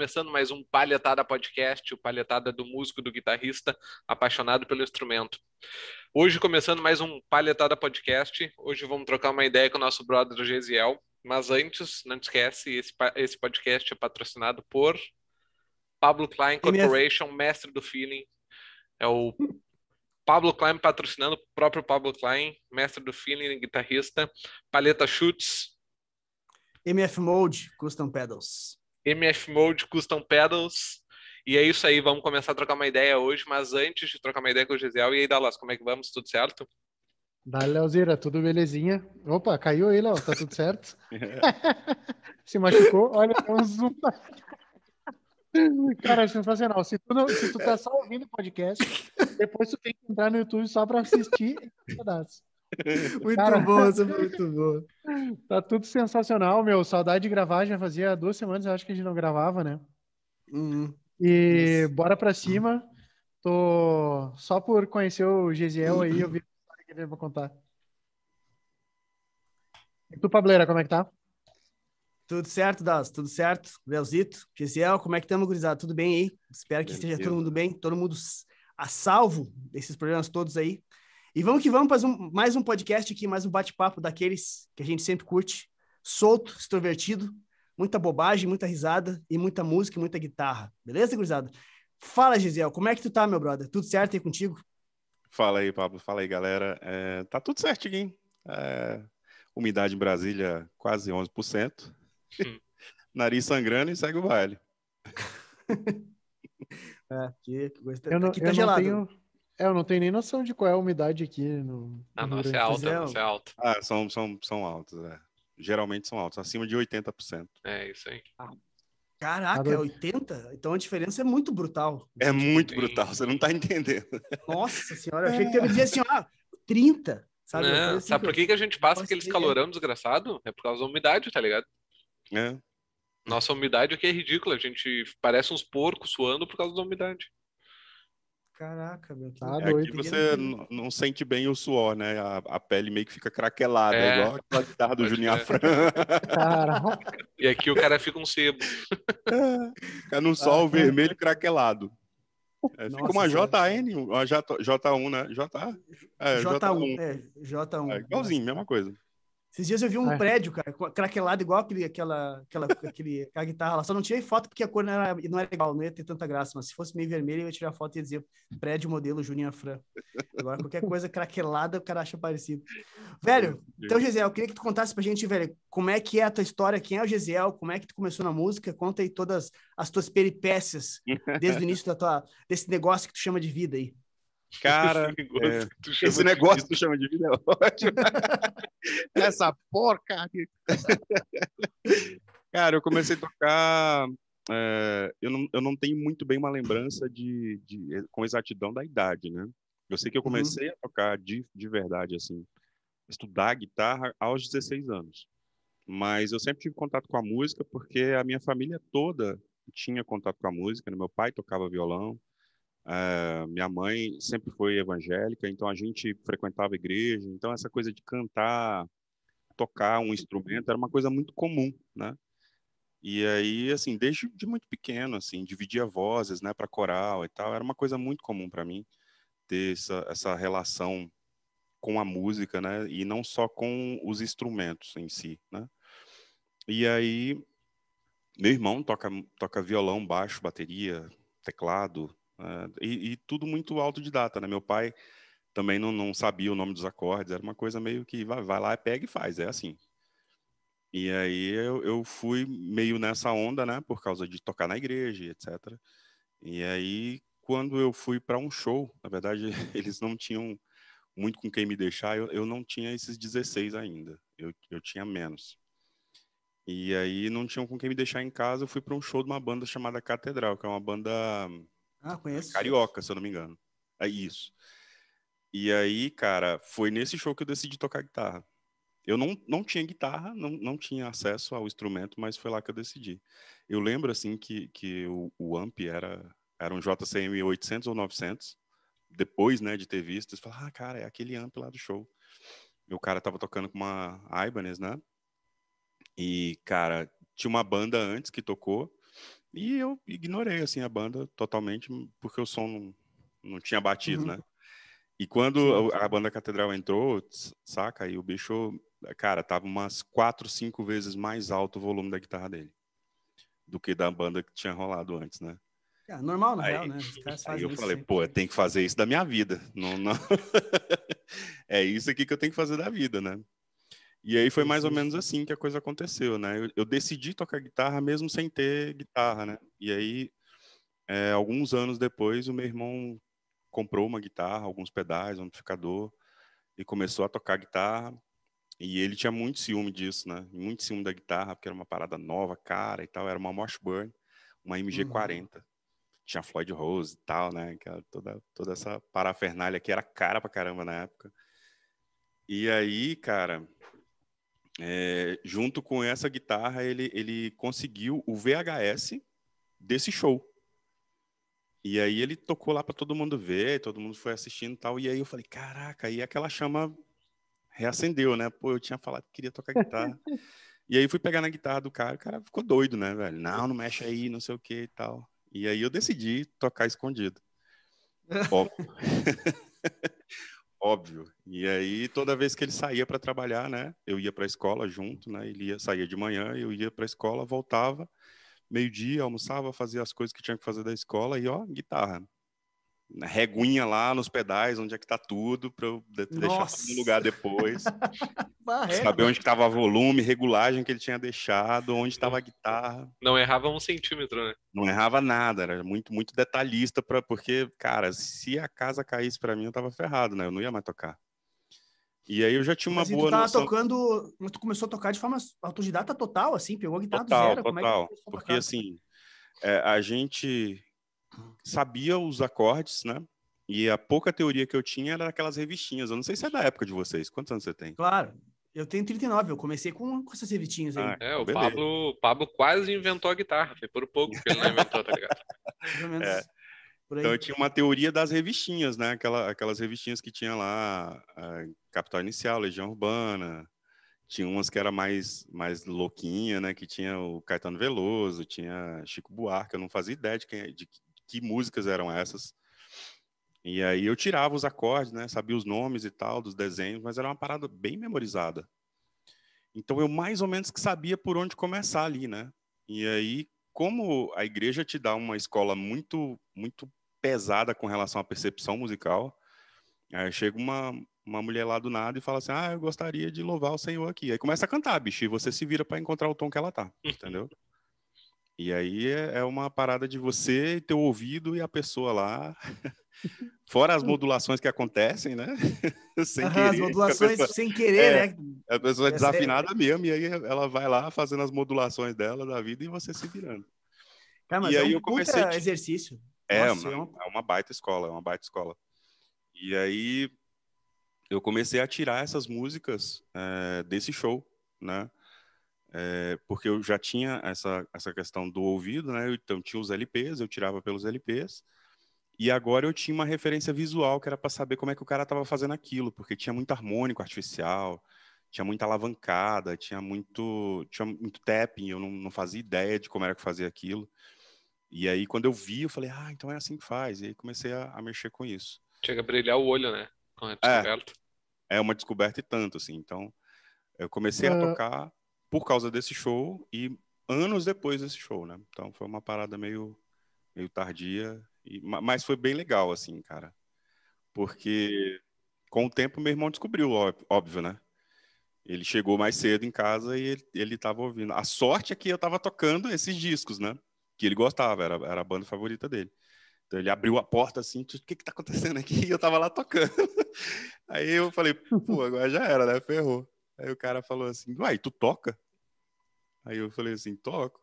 começando mais um Palhetada Podcast, o Palhetada do músico, do guitarrista, apaixonado pelo instrumento. Hoje, começando mais um Palhetada Podcast, hoje vamos trocar uma ideia com o nosso brother Gesiel. Mas antes, não esquece, esse, esse podcast é patrocinado por Pablo Klein Corporation, minha... mestre do feeling. É o Pablo Klein patrocinando o próprio Pablo Klein, mestre do feeling, guitarrista. Paleta Schutz. MF Mode, Custom Pedals. MF Mode Custom Pedals. E é isso aí, vamos começar a trocar uma ideia hoje, mas antes de trocar uma ideia com o Gisele, e aí, Dalas, como é que vamos? Tudo certo? Dale, Leozira, tudo belezinha? Opa, caiu aí, Léo, tá tudo certo? se machucou? Olha, vamos um Cara, é sensacional. Se tu, não, se tu tá só ouvindo o podcast, depois tu tem que entrar no YouTube só pra assistir esse pedaço. Muito Cara, bom, é muito boa. Tá tudo sensacional, meu. Saudade de gravar, já fazia duas semanas, eu acho que a gente não gravava, né? Uhum. E Isso. bora pra cima. Tô só por conhecer o Gesiel aí, eu vi a que ele vai contar. E tu, Pableira, como é que tá? Tudo certo, Das, tudo certo. Leozito, Gesiel, como é que estamos, gurizada? Tudo bem aí? Espero que esteja todo mundo bem, todo mundo a salvo desses problemas todos aí. E vamos que vamos para um, mais um podcast aqui, mais um bate-papo daqueles que a gente sempre curte, solto, extrovertido, muita bobagem, muita risada e muita música e muita guitarra. Beleza, gurizada? Fala, Gisiel, como é que tu tá, meu brother? Tudo certo aí contigo? Fala aí, Pablo. Fala aí, galera. É, tá tudo certo, hein? É, umidade em Brasília quase 11%. Hum. Nariz sangrando e segue o baile. é, aqui, aqui, tá, eu não, aqui tá eu gelado. Não tenho é, eu não tenho nem noção de qual é a umidade aqui no. Ah, no nossa, é alta, nossa é alta. Ah, são, são, são é. Geralmente são altos, acima de 80%. É isso aí. Ah, caraca, é 80? Então a diferença é muito brutal. É muito brutal, você não tá entendendo. Nossa senhora, eu achei que é. teve dizer assim, ó, 30. Sabe, não, assim, sabe por que, que a gente passa aqueles ter... calorão desgraçado? É por causa da umidade, tá ligado? É. Nossa umidade aqui é ridícula, a gente parece uns porcos suando por causa da umidade. Caraca, meu. Que... Ah, é, doido, aqui você não, sente bem o suor, né? A, a pele meio que fica craquelada, é. igual a guitarra do Juninho Afran. Caraca. E aqui o cara fica um sebo. Fica no sol vermelho craquelado. É, Nossa, fica uma JN, uma J, J1, né? J, é, J1, J1. É, J1. É, igualzinho, mesma coisa. Esses dias eu vi um é. prédio, cara, craquelado igual aquele, aquela, aquela, aquele, aquela guitarra lá. Só não tirei foto porque a cor não era, não era igual, não ia ter tanta graça. Mas se fosse meio vermelho, eu ia tirar foto e ia dizer prédio modelo Juninho Fran. Agora, qualquer coisa craquelada, o cara acha parecido. Velho, então, Gisele, eu queria que tu contasse pra gente, velho, como é que é a tua história, quem é o Gisele, como é que tu começou na música, conta aí todas as tuas peripécias desde o início da tua, desse negócio que tu chama de vida aí. Cara, é, esse negócio que tu chama de vida é ótimo. Essa porca. Cara, eu comecei a tocar. É, eu, não, eu não tenho muito bem uma lembrança de, de, com exatidão da idade, né? Eu sei que eu uhum. comecei uhum. a tocar de, de verdade, assim, estudar guitarra aos 16 anos. Mas eu sempre tive contato com a música porque a minha família toda tinha contato com a música. Né? Meu pai tocava violão, eh, minha mãe sempre foi evangélica, então a gente frequentava igreja, então essa coisa de cantar, tocar um instrumento era uma coisa muito comum, né? E aí, assim, desde de muito pequeno, assim, dividia vozes, né, para coral e tal, era uma coisa muito comum para mim ter essa, essa relação com a música, né, e não só com os instrumentos em si, né? E aí, meu irmão toca, toca violão, baixo, bateria, teclado, Uh, e, e, tudo muito autodidata, né? Meu pai também não, não, sabia o nome dos acordes, era uma coisa meio que vai, vai lá, pega e faz, é assim. E aí eu, eu, fui meio nessa onda, né? Por causa de tocar na igreja, etc. E aí, quando eu fui para um show, na verdade, eles não tinham muito com quem me deixar, eu, eu não tinha esses 16 ainda, eu, eu tinha menos. E aí não tinham com quem me deixar em casa, eu fui para um show de uma banda chamada Catedral, que é uma banda ah, conheço. Carioca, se eu não me engano. É isso. E aí, cara, foi nesse show que eu decidi tocar guitarra. Eu não, não tinha guitarra, não, não tinha acesso ao instrumento, mas foi lá que eu decidi. Eu lembro, assim, que, que o, o amp era, era um JCM 800 ou 900, depois, né, de ter visto, eles falaram, ah, cara, é aquele amp lá do show. E o cara tava tocando com uma Ibanez, né? E, cara, tinha uma banda antes que tocou, e eu ignorei, assim, a banda totalmente, porque o som não, não tinha batido, uhum. né? E quando a, banda Catedral entrou, saca? E o bicho, cara, tava umas quatro, cinco vezes mais alto o volume da guitarra dele do que da banda que tinha rolado antes, né? É, normal, na aí, real, né? aí eu falei, sempre. pô, né? tem que fazer isso da minha vida. Não, não... é isso aqui que eu tenho que fazer da vida, né? E aí foi mais ou menos assim que a coisa aconteceu, né? Eu, eu decidi tocar guitarra mesmo sem ter guitarra, né? E aí, é, alguns anos depois, o meu irmão comprou uma guitarra, alguns pedais, um amplificador, e começou a tocar guitarra. E ele tinha muito ciúme disso, né? Muito ciúme da guitarra, porque era uma parada nova, cara e tal. Era uma Moshburn, uma MG40. Uhum. Tinha Floyd Rose e tal, né? Toda, toda essa parafernália que era cara pra caramba na época. E aí, cara, é, junto com essa guitarra, ele, ele conseguiu o VHS desse show. E aí ele tocou lá para todo mundo ver, todo mundo foi assistindo e tal. E aí eu falei, caraca, aí aquela chama reacendeu, né? Pô, eu tinha falado que queria tocar guitarra. e aí fui pegar na guitarra do cara, o cara ficou doido, né, velho? Não, não mexe aí, não sei o que e tal. E aí eu decidi tocar escondido. Óbvio. Óbvio. E aí, toda vez que ele saía para trabalhar, né? Eu ia para a escola junto, né? Ele ia, saía de manhã, eu ia para a escola, voltava, meio-dia, almoçava, fazia as coisas que tinha que fazer da escola e, ó, guitarra na reguinha lá nos pedais, onde é que tá tudo, para eu deixar tudo no lugar depois. Saber onde estava volume, regulagem que ele tinha deixado, onde estava a guitarra. Não errava um centímetro, né? Não errava nada, era muito, muito detalhista, pra, porque, cara, se a casa caísse para mim, eu tava ferrado, né? Eu não ia mais tocar. E aí eu já tinha uma Mas assim, boa tu tava noção... tocando, mas tu começou a tocar de forma autodidata total, assim, pegou a guitarra total, do zero. É total, é porque assim, é, a gente sabia os acordes, né? E a pouca teoria que eu tinha era aquelas revistinhas. Eu não sei se é da época de vocês. Quantos anos você tem? Claro. Eu tenho 39, eu comecei com, com essas revistinhas aí. Ah, é, o Pablo, Pablo quase inventou a guitarra, foi por pouco que ele não inventou, tá ligado? Mais ou menos. É. Então eu tinha uma teoria das revistinhas, né? Aquela, aquelas revistinhas que tinha lá, Capital Inicial, Legião Urbana, tinha umas que era mais, mais louquinha, né? Que tinha o Caetano Veloso, tinha Chico Buarque, eu não fazia ideia de quem, de, que músicas eram essas. E aí eu tirava os acordes, né? Sabia os nomes e tal dos desenhos, mas era uma parada bem memorizada. Então eu mais ou menos que sabia por onde começar ali, né? E aí como a igreja te dá uma escola muito muito pesada com relação à percepção musical, aí chega uma uma mulher lá do nada e fala assim: "Ah, eu gostaria de louvar o Senhor aqui". Aí começa a cantar, bicho, e você se vira para encontrar o tom que ela tá, entendeu? E aí é, é uma parada de você, teu ouvido e a pessoa lá. Fora as modulações que acontecem, né? sem ah, querer. As modulações pessoa, sem querer, é, né? A pessoa é desafinada é... mesmo, e aí ela vai lá fazendo as modulações dela da vida e você se virando. Cara, mas e é aí um eu comecei. Puta exercício. É, Nossa, é uma, é uma baita escola, é uma baita escola. E aí eu comecei a tirar essas músicas é, desse show, né? é, porque eu já tinha essa, essa questão do ouvido, né? Então tinha os LPs, eu tirava pelos LPs, e agora eu tinha uma referência visual que era para saber como é que o cara estava fazendo aquilo, porque tinha muito harmônico artificial, tinha muita alavancada, tinha muito, tinha muito tapping, eu não, não fazia ideia de como era que fazia aquilo. E aí quando eu vi, eu falei, ah, então é assim que faz, e aí comecei a, a mexer com isso. Chega a brilhar o olho, né? É, é, é uma descoberta e tanto, assim, então eu comecei uh... a ah. tocar por causa desse show e anos depois desse show, né? Então foi uma parada meio, meio tardia, e, mas foi bem legal, assim, cara. Porque com o tempo meu irmão descobriu, óbvio, né? Ele chegou mais cedo em casa e ele, ele ouvindo. A sorte é que eu estava tocando esses discos, né? Que ele gostava, era, era a banda favorita dele. Então ele abriu a porta assim, o que que tá acontecendo aqui? E eu estava lá tocando. Aí eu falei, pô, agora já era, né? Ferrou. Aí o cara falou assim, uai, tu toca? Aí eu falei assim, toco.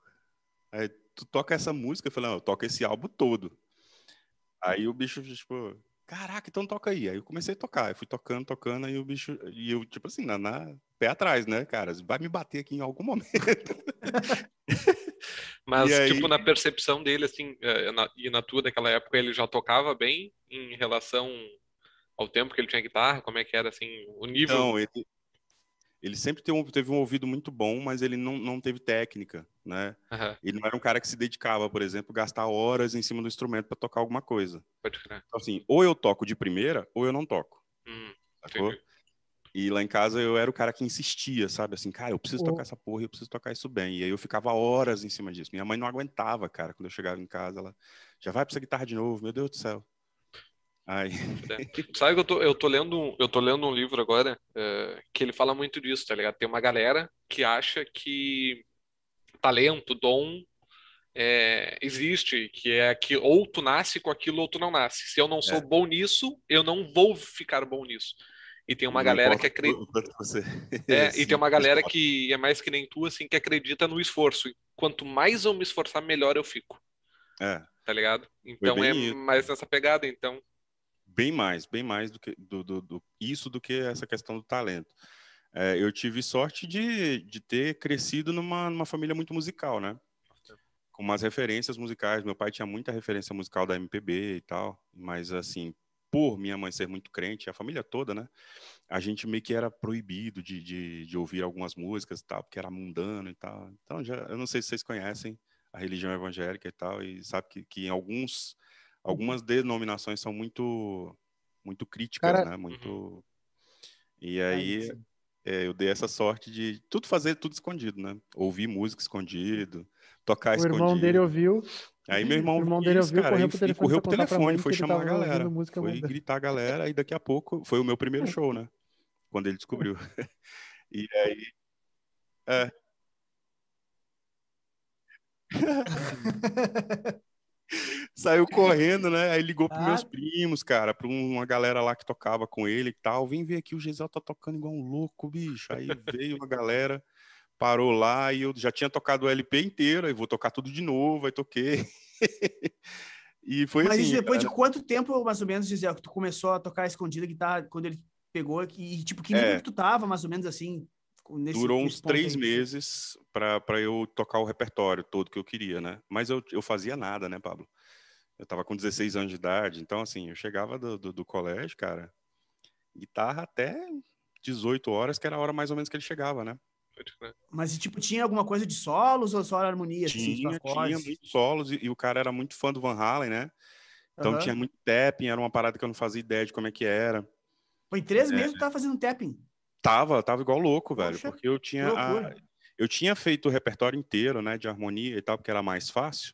Aí tu toca essa música? Eu falei, não, eu toco esse álbum todo. Aí o bicho, tipo, caraca, então toca aí. Aí eu comecei a tocar, eu fui tocando, tocando, aí o bicho, e eu, tipo assim, na, na pé atrás, né, cara? Vai me bater aqui em algum momento. Mas, aí... tipo, na percepção dele, assim, é, é, e na tua daquela época, ele já tocava bem em relação ao tempo que ele tinha guitarra? Como é que era, assim, o nível? Não, ele, ele sempre teve um, ouvido muito bom, mas ele não, não teve técnica, né? Uhum. Ele não era um cara que se dedicava, por exemplo, gastar horas em cima do instrumento para tocar alguma coisa. Pode crer. Então, assim, ou eu toco de primeira, ou eu não toco. Hum, E lá em casa eu era o cara que insistia, sabe? Assim, cara, eu preciso tocar essa porra, eu preciso tocar isso bem. E aí eu ficava horas em cima disso. Minha mãe não aguentava, cara, quando eu chegava em casa, ela já vai pra essa guitarra de novo, meu Deus do céu. Ai. É. Sabe que eu tô, eu tô lendo, eu tô lendo um livro agora é, que ele fala muito disso, tá ligado? Tem uma galera que acha que talento, dom é, existe, que é que ou tu nasce com aquilo ou tu não nasce. Se eu não sou é. bom nisso, eu não vou ficar bom nisso. E tem uma não galera que acredita. É, e tem uma galera que é mais que nem tu, assim, que acredita no esforço. E quanto mais eu me esforçar, melhor eu fico. É. Tá ligado? Então é isso. mais nessa pegada. Então, bem mais, bem mais do que do, do, do isso do que essa questão do talento. É, eu tive sorte de, de ter crescido numa, numa família muito musical, né? Com umas referências musicais. Meu pai tinha muita referência musical da MPB e tal, mas assim, por minha mãe ser muito crente, a família toda, né? A gente meio que era proibido de, de, de ouvir algumas músicas e tal, porque era mundano e tal. Então, já, eu não sei se vocês conhecem a religião evangélica e tal, e sabe que, que em alguns algumas denominações são muito muito críticas, Cara... né? Uhum. Muito e aí é, eu dei essa sorte de tudo fazer tudo escondido, né? Ouvir música escondido, tocar o escondido. O irmão dele ouviu. Aí meu irmão, irmão dele ouviu, cara, correu pro telefone, correu pro telefone foi chamar a galera, foi gritar a galera e daqui a pouco foi o meu primeiro show, né? Quando ele descobriu. e aí é. saiu correndo, né? Aí ligou para os meus primos, cara, para uma galera lá que tocava com ele e tal. Vem ver aqui, o Gisel tá tocando igual um louco, bicho. Aí veio uma galera, parou lá e eu já tinha tocado o LP inteiro, aí vou tocar tudo de novo, aí toquei. e foi Mas assim, depois cara. de quanto tempo, mais ou menos, Gisel, que tu começou a tocar a escondida guitarra quando ele pegou e tipo que nível é. que tu tava, mais ou menos assim, Nesse, Durou uns três aí. meses para eu tocar o repertório todo que eu queria, né? Mas eu, eu fazia nada, né, Pablo? Eu tava com 16 anos de idade, então assim, eu chegava do, do, do colégio, cara, guitarra até 18 horas, que era a hora mais ou menos que ele chegava, né? Mas, tipo, tinha alguma coisa de solos ou só harmonia? Assim, tinha, assim, tinha muitos solos e, e, o cara era muito fã do Van Halen, né? Então uhum. tinha muito tapping, era uma parada que eu não fazia ideia de como é que era. Foi em três é. meses que tava fazendo tapping? Tava, tava igual louco, velho. Poxa, porque eu tinha... A, eu tinha feito o repertório inteiro, né, de harmonia e tal, porque era mais fácil.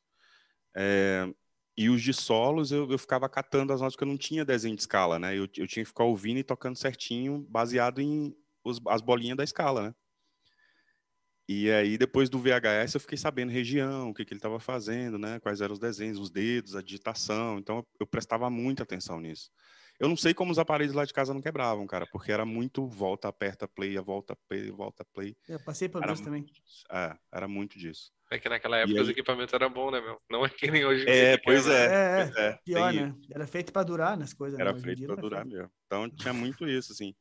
É, e os de solos eu, eu ficava catando as notas, porque eu não tinha desenho de escala, né? Eu, eu tinha que ficar ouvindo e tocando certinho, baseado em os, as bolinhas da escala, né? E aí, depois do VHS, eu fiquei sabendo região, o que, que ele estava fazendo, né? Quais eram os desenhos, os dedos, a digitação. Então, eu prestava muita atenção nisso. Eu não sei como os aparelhos lá de casa não quebravam, cara, porque era muito volta, aperta, play, volta, play, volta, play. Eu é, passei por isso também. É, era muito disso. É que naquela época e os equipamentos eram bons, né, meu? Não é que nem hoje. É, é, né? é, pois é, é, é. Pior, né? Era feito para durar nas coisas. Era né? feito para durar feito. mesmo. Então tinha muito isso, assim.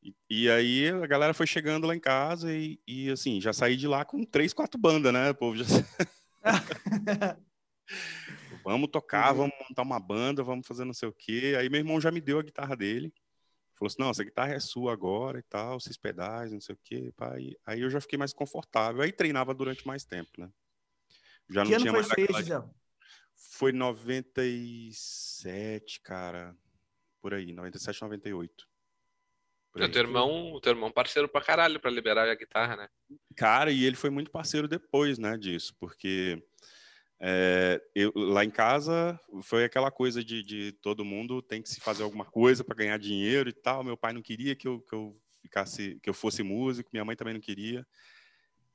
E, e, aí a galera foi chegando lá em casa e, e, assim, já saí de lá com três, quatro bandas, né? O povo já. Vamos tocar, uhum. vamos montar uma banda, vamos fazer não sei o quê. Aí meu irmão já me deu a guitarra dele. Falou assim: não, essa guitarra é sua agora e tal, esses pedais, não sei o quê. Pai, aí eu já fiquei mais confortável. Aí treinava durante mais tempo, né? Já que não tinha foi mais. Foi, aquela... foi 97, cara. Por aí, 97, 98. O teu irmão, teu é irmão parceiro pra caralho pra liberar a guitarra, né? Cara, e ele foi muito parceiro depois, né, disso, porque é, eu, lá em casa foi aquela coisa de, de, todo mundo tem que se fazer alguma coisa para ganhar dinheiro e tal. Meu pai não queria que eu, que eu ficasse, que eu fosse músico, minha mãe também não queria.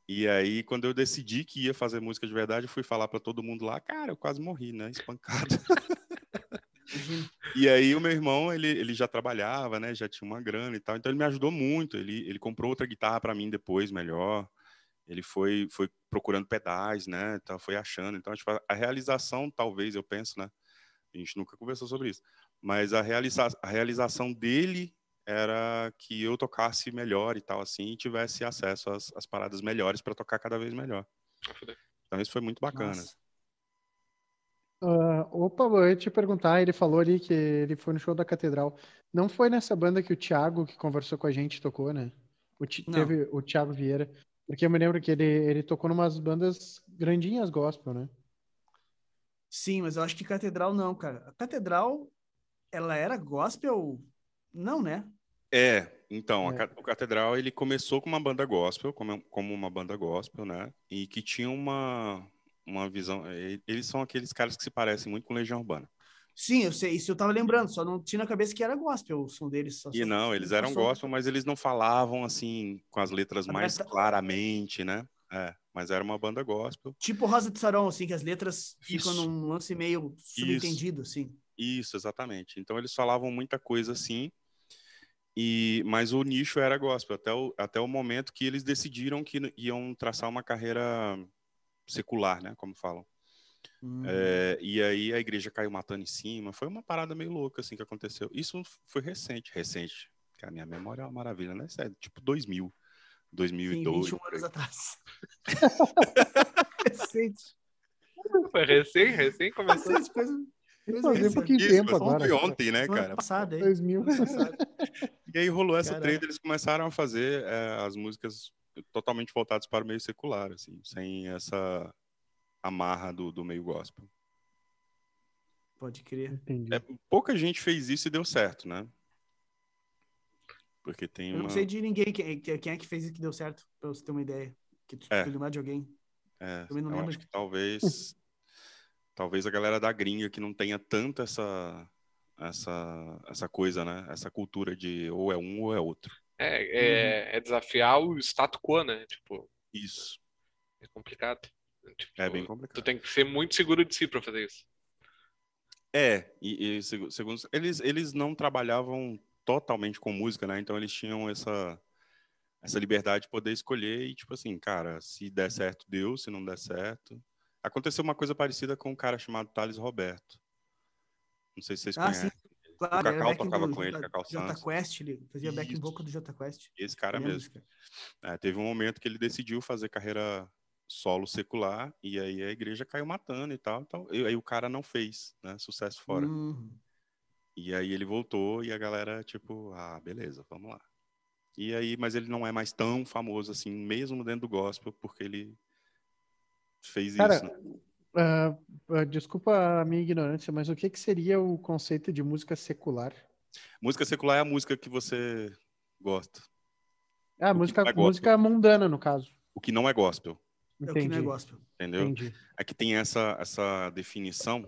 E aí, quando eu decidi que ia fazer música de verdade, eu fui falar para todo mundo lá, cara, eu quase morri, né? Espancado. e aí, o meu irmão, ele, ele já trabalhava, né? Já tinha uma grana e tal, então ele me ajudou muito. Ele, ele comprou outra guitarra para mim depois, melhor ele foi, foi procurando pedais, né? Então, foi achando. Então, tipo, a realização, talvez, eu penso, né? A gente nunca conversou sobre isso. Mas a, realiza a realização dele era que eu tocasse melhor e tal, assim, e tivesse acesso às, às paradas melhores para tocar cada vez melhor. Então, isso foi muito bacana. Nossa. Uh, opa, eu ia te perguntar, ele falou ali que ele foi no show da Catedral. Não foi nessa banda que o Thiago, que conversou com a gente, tocou, né? O Ti teve o Thiago Vieira. Porque eu me lembro que ele, ele tocou numas bandas grandinhas gospel, né? Sim, mas eu acho que Catedral não, cara. A Catedral, ela era gospel? Não, né? É, então, é. o Catedral, ele começou com uma banda gospel, como, como uma banda gospel, né? E que tinha uma, uma visão... Eles são aqueles caras que se parecem muito com Legião Urbana. Sim, eu sei, isso eu tava lembrando, só não tinha na cabeça que era gospel o som deles. Só, e não, eles eram gospel, mas eles não falavam assim com as letras a mais verdade... claramente, né? É, mas era uma banda gospel. Tipo Rosa de Sarão, assim, que as letras isso. ficam num lance meio subentendido, assim. Isso, exatamente. Então eles falavam muita coisa assim, e mas o nicho era gospel, até o, até o momento que eles decidiram que iam traçar uma carreira secular, né? Como falam. Hum. É, e aí a igreja caiu matando em cima. Foi uma parada meio louca, assim, que aconteceu. Isso foi recente, recente. Que a minha memória é uma maravilha, né? Isso é tipo 2000, 2002. Sim, 21 anos atrás. recente. Foi recém, recém começou. Recente, fez... Fazia um pouquinho Isso, tempo agora. Foi ontem, né, cara? passado, hein? 2000. e aí rolou essa Caraca. treta, eles começaram a fazer é, as músicas totalmente voltadas para o meio secular, assim, sem essa amarra do, do meio gospel. Pode crer. É, pouca gente fez isso e deu certo, né? Porque tem uma... Eu não sei de ninguém. Quem, quem é que fez isso que deu certo? Pra você ter uma ideia. Que tu, é. tu de alguém. É, Também não lembro. talvez... talvez a galera da gringa que não tenha tanto essa... Essa, essa coisa, né? Essa cultura de ou é um ou é outro. É, é, uhum. é desafiar o status quo, né? Tipo... Isso. É complicado. Tipo, é bem complicado. Tu tem que ser muito seguro de si para fazer isso. É, e, e segundo eles, eles não trabalhavam totalmente com música, né? Então eles tinham essa essa liberdade de poder escolher e tipo assim, cara, se der certo deu, se não der certo. Aconteceu uma coisa parecida com um cara chamado Thales Roberto. Não sei se vocês ah, conhecem. Sim. Claro, o é Cacau tocava com ele, Cacau Santos. Jota Quest, ele fazia back vocal do Jota Quest. Esse cara é mesmo. É, teve um momento que ele decidiu fazer carreira solo secular, e aí a igreja caiu matando e tal. tal então, e, aí o cara não fez, né? Sucesso fora. Uhum. E aí ele voltou e a galera, tipo, ah, beleza, vamos lá. E aí, mas ele não é mais tão famoso assim, mesmo dentro do gospel, porque ele fez cara, isso. Né? Uh, desculpa a minha ignorância, mas o que, que seria o conceito de música secular? Música secular é a música que você gosta. Ah, é, a música, é música mundana, no caso. O que não é gospel. Entendi. É o que negócio é gospel. Entendeu? Entendi. Aqui tem essa, essa definição.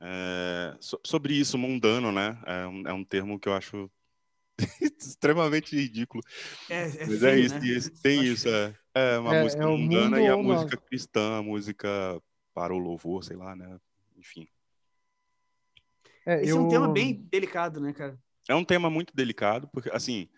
É, so, sobre isso, mundano, né? É um, é um termo que eu acho extremamente ridículo. É, é Mas fim, é isso, né? isso tem isso. É, é uma é, música é mundana e a uma... música cristã, a música para o louvor, sei lá, né? Enfim. É, Esse eu... é um tema bem delicado, né, cara? É um tema muito delicado, porque, assim,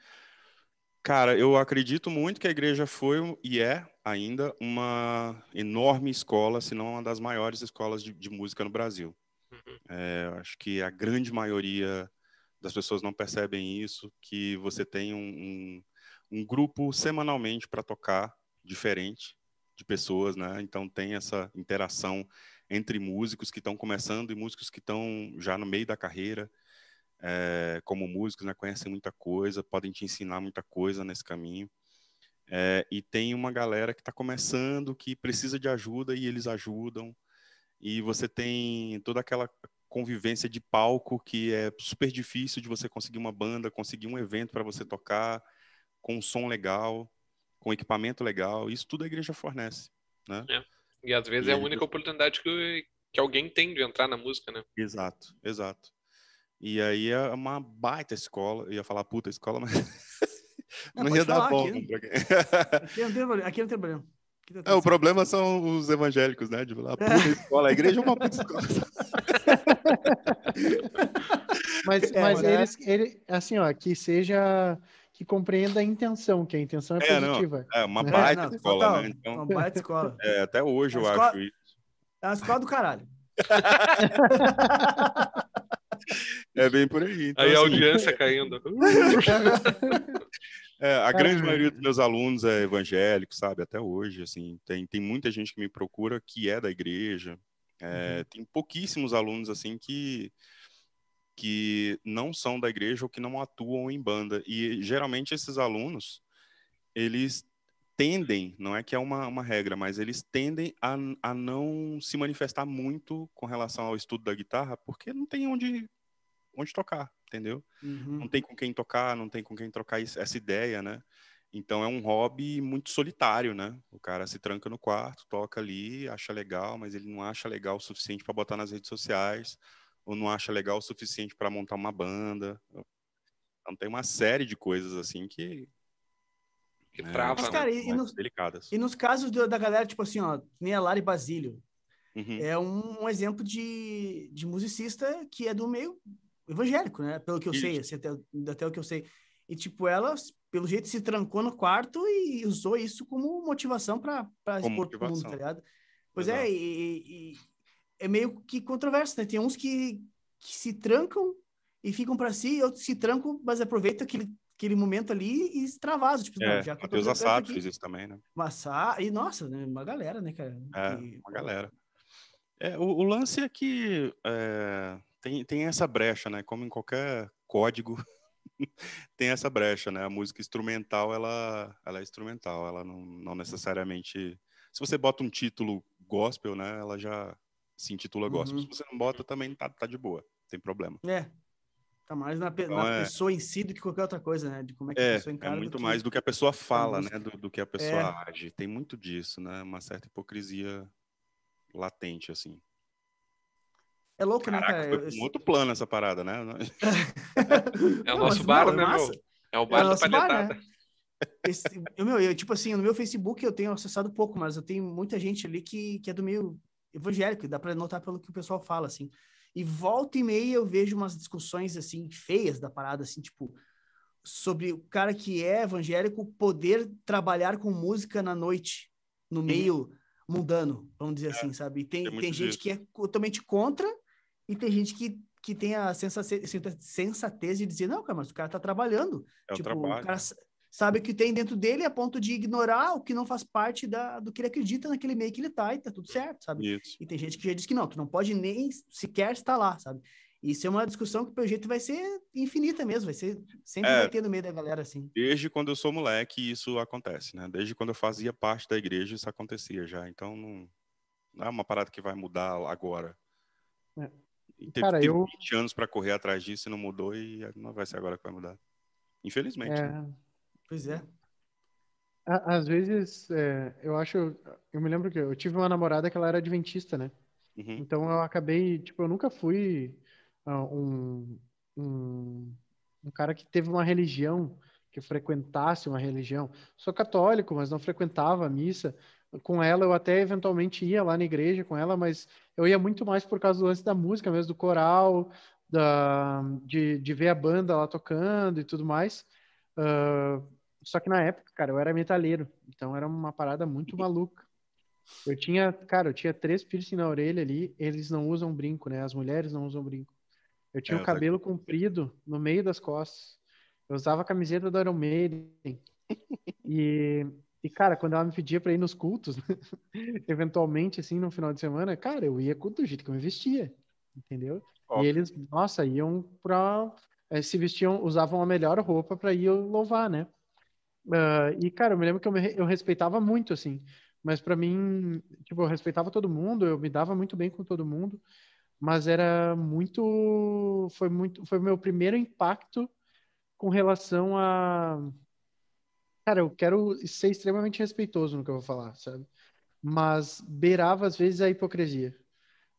Cara, eu acredito muito que a igreja foi e é ainda uma enorme escola, se não uma das maiores escolas de, de música no Brasil. Uhum. É, acho que a grande maioria das pessoas não percebem isso, que você tem um, um, um grupo semanalmente para tocar diferente de pessoas, né? Então tem essa interação entre músicos que estão começando e músicos que estão já no meio da carreira é, como músicos, né, conhecem muita coisa, podem te ensinar muita coisa nesse caminho. É, e tem uma galera que está começando, que precisa de ajuda e eles ajudam. E você tem toda aquela convivência de palco que é super difícil de você conseguir uma banda, conseguir um evento para você tocar com um som legal, com equipamento legal. Isso tudo a igreja fornece, né? É. E às vezes e é a única oportunidade que, que alguém tem de entrar na música, né? Exato, exato. E aí é uma baita escola, eu ia falar puta escola, mas não, não ia dar bom. Aqui, né, pra quem. não tem, aqui não tem problema. Tá é, o problema são os evangélicos, né? De lá, é. puta escola, a igreja é uma puta escola. mas é, mas né? eles, ele, assim, ó, que seja que compreenda a intenção, que a intenção é, é positiva. Não, é uma né? baita é, não, escola, total, né? Então, é uma baita escola. É, até hoje é eu escola, acho isso. É uma escola do caralho. É bem por aí. Então, aí assim, a audiência caindo. É, a grande é. maioria dos meus alunos é evangélico, sabe? Até hoje, assim, tem, tem muita gente que me procura que é da igreja. É, uhum. Tem pouquíssimos alunos, assim, que, que não são da igreja ou que não atuam em banda. E, geralmente, esses alunos, eles tendem, não é que é uma, uma regra, mas eles tendem a, a não se manifestar muito com relação ao estudo da guitarra, porque não tem onde, onde tocar, entendeu? Uhum. Não tem com quem tocar, não tem com quem trocar essa ideia, né? Então é um hobby muito solitário, né? O cara se tranca no quarto, toca ali, acha legal, mas ele não acha legal o suficiente para botar nas redes sociais, ou não acha legal o suficiente para montar uma banda. Então tem uma série de coisas assim que que é. trava, mas, né? cara, né? e, nos, delicadas. e nos casos do, da galera, tipo assim, ó, nem a Basílio, uhum. é um, um, exemplo de, de musicista que é do meio evangélico, né? Pelo que eu Isso. sei, assim, até, até o que eu sei. E, tipo, ela, pelo jeito, se trancou no quarto e usou isso como motivação para expor motivação. mundo, tá ligado? Pois é, Exato. é, e, e, é meio que controverso, né? Tem uns que, que se trancam e ficam para si, e outros se trancam, mas aproveitam aquele aquele momento ali e extravaso. Tipo, é, já que tá Matheus tá Assad fez isso também, né? Massa... e nossa, né, uma galera, né, cara? É, e... uma galera. É, o, o, lance é que é, tem, tem essa brecha, né? Como em qualquer código, tem essa brecha, né? A música instrumental, ela, ela é instrumental, ela não, não necessariamente... Se você bota um título gospel, né? Ela já se intitula gospel. Uhum. Se você não bota, também tá, tá de boa, tem problema. É, Tá mais na, então, na é... pessoa em si do que qualquer outra coisa, né? De como é que é, a pessoa é encara. É muito do mais que... do que a pessoa fala, né? Do, do, que a é. pessoa é... age. Tem muito disso, né? Uma certa hipocrisia latente, assim. É louco, né, Caraca, né, cara? Foi um outro plano essa parada, né? é o nosso Não, né, é bar, né, meu? É o bar é da palhetada. Esse, eu, meu, eu, tipo assim, no meu Facebook eu tenho acessado pouco, mas eu tenho muita gente ali que, que é do meio evangélico, dá para notar pelo que o pessoal fala, assim. E volta e meia eu vejo umas discussões assim feias da parada, assim, tipo, sobre o cara que é evangélico poder trabalhar com música na noite, no meio mundano, vamos dizer é, assim, sabe? E tem, é tem gente que é totalmente contra e tem gente que, que tem a sensatez, sensatez de dizer, não, cara, mas o cara tá trabalhando. É tipo, o, trabalho. o cara sabe o que tem dentro dele a ponto de ignorar o que não faz parte da, do que ele acredita naquele meio que ele tá e tá tudo certo, sabe? Isso. E tem gente que já diz que não, tu não pode nem sequer estar lá, sabe? Isso é uma discussão que, pelo jeito, vai ser infinita mesmo, vai ser sempre é, no meio da galera, assim. Desde quando eu sou moleque, isso acontece, né? Desde quando eu fazia parte da igreja, isso acontecia já. Então, não, não é uma parada que vai mudar agora. É. E teve, Cara, teve eu... 20 anos para correr atrás disso e não mudou, e não vai ser agora que vai mudar. Infelizmente. É... Né? Pois é. Às vezes, é, eu acho. Eu me lembro que eu tive uma namorada que ela era adventista, né? Uhum. Então eu acabei. Tipo, eu nunca fui uh, um, um, um, cara que teve uma religião, que frequentasse uma religião. Sou católico, mas não frequentava a missa. Com ela, eu até eventualmente ia lá na igreja com ela, mas eu ia muito mais por causa do lance da música mesmo, do coral, da, de, de ver a banda lá tocando e tudo mais. Uh, só que na época, cara, eu era metaleiro, então era uma parada muito maluca. Eu tinha, cara, eu tinha três piercing na orelha ali, eles não usam brinco, né? As mulheres não usam brinco. Eu tinha é, o cabelo tá... comprido no meio das costas. Eu usava a camiseta do Iron Maiden. E, e, cara, quando ela me pedia pra ir nos cultos, eventualmente, assim, no final de semana, cara, eu ia do jeito que eu me vestia, entendeu? Óbvio. E eles, nossa, iam pra eh, se vestiam, usavam a melhor roupa para ir louvar, né? Uh, e, cara, eu me lembro que eu, me, eu respeitava muito, assim. Mas para mim, tipo, eu respeitava todo mundo, eu me dava muito bem com todo mundo. Mas era muito... Foi muito... Foi meu primeiro impacto com relação a... Cara, eu quero ser extremamente respeitoso no que eu vou falar, sabe? Mas beirava, às vezes, a hipocrisia.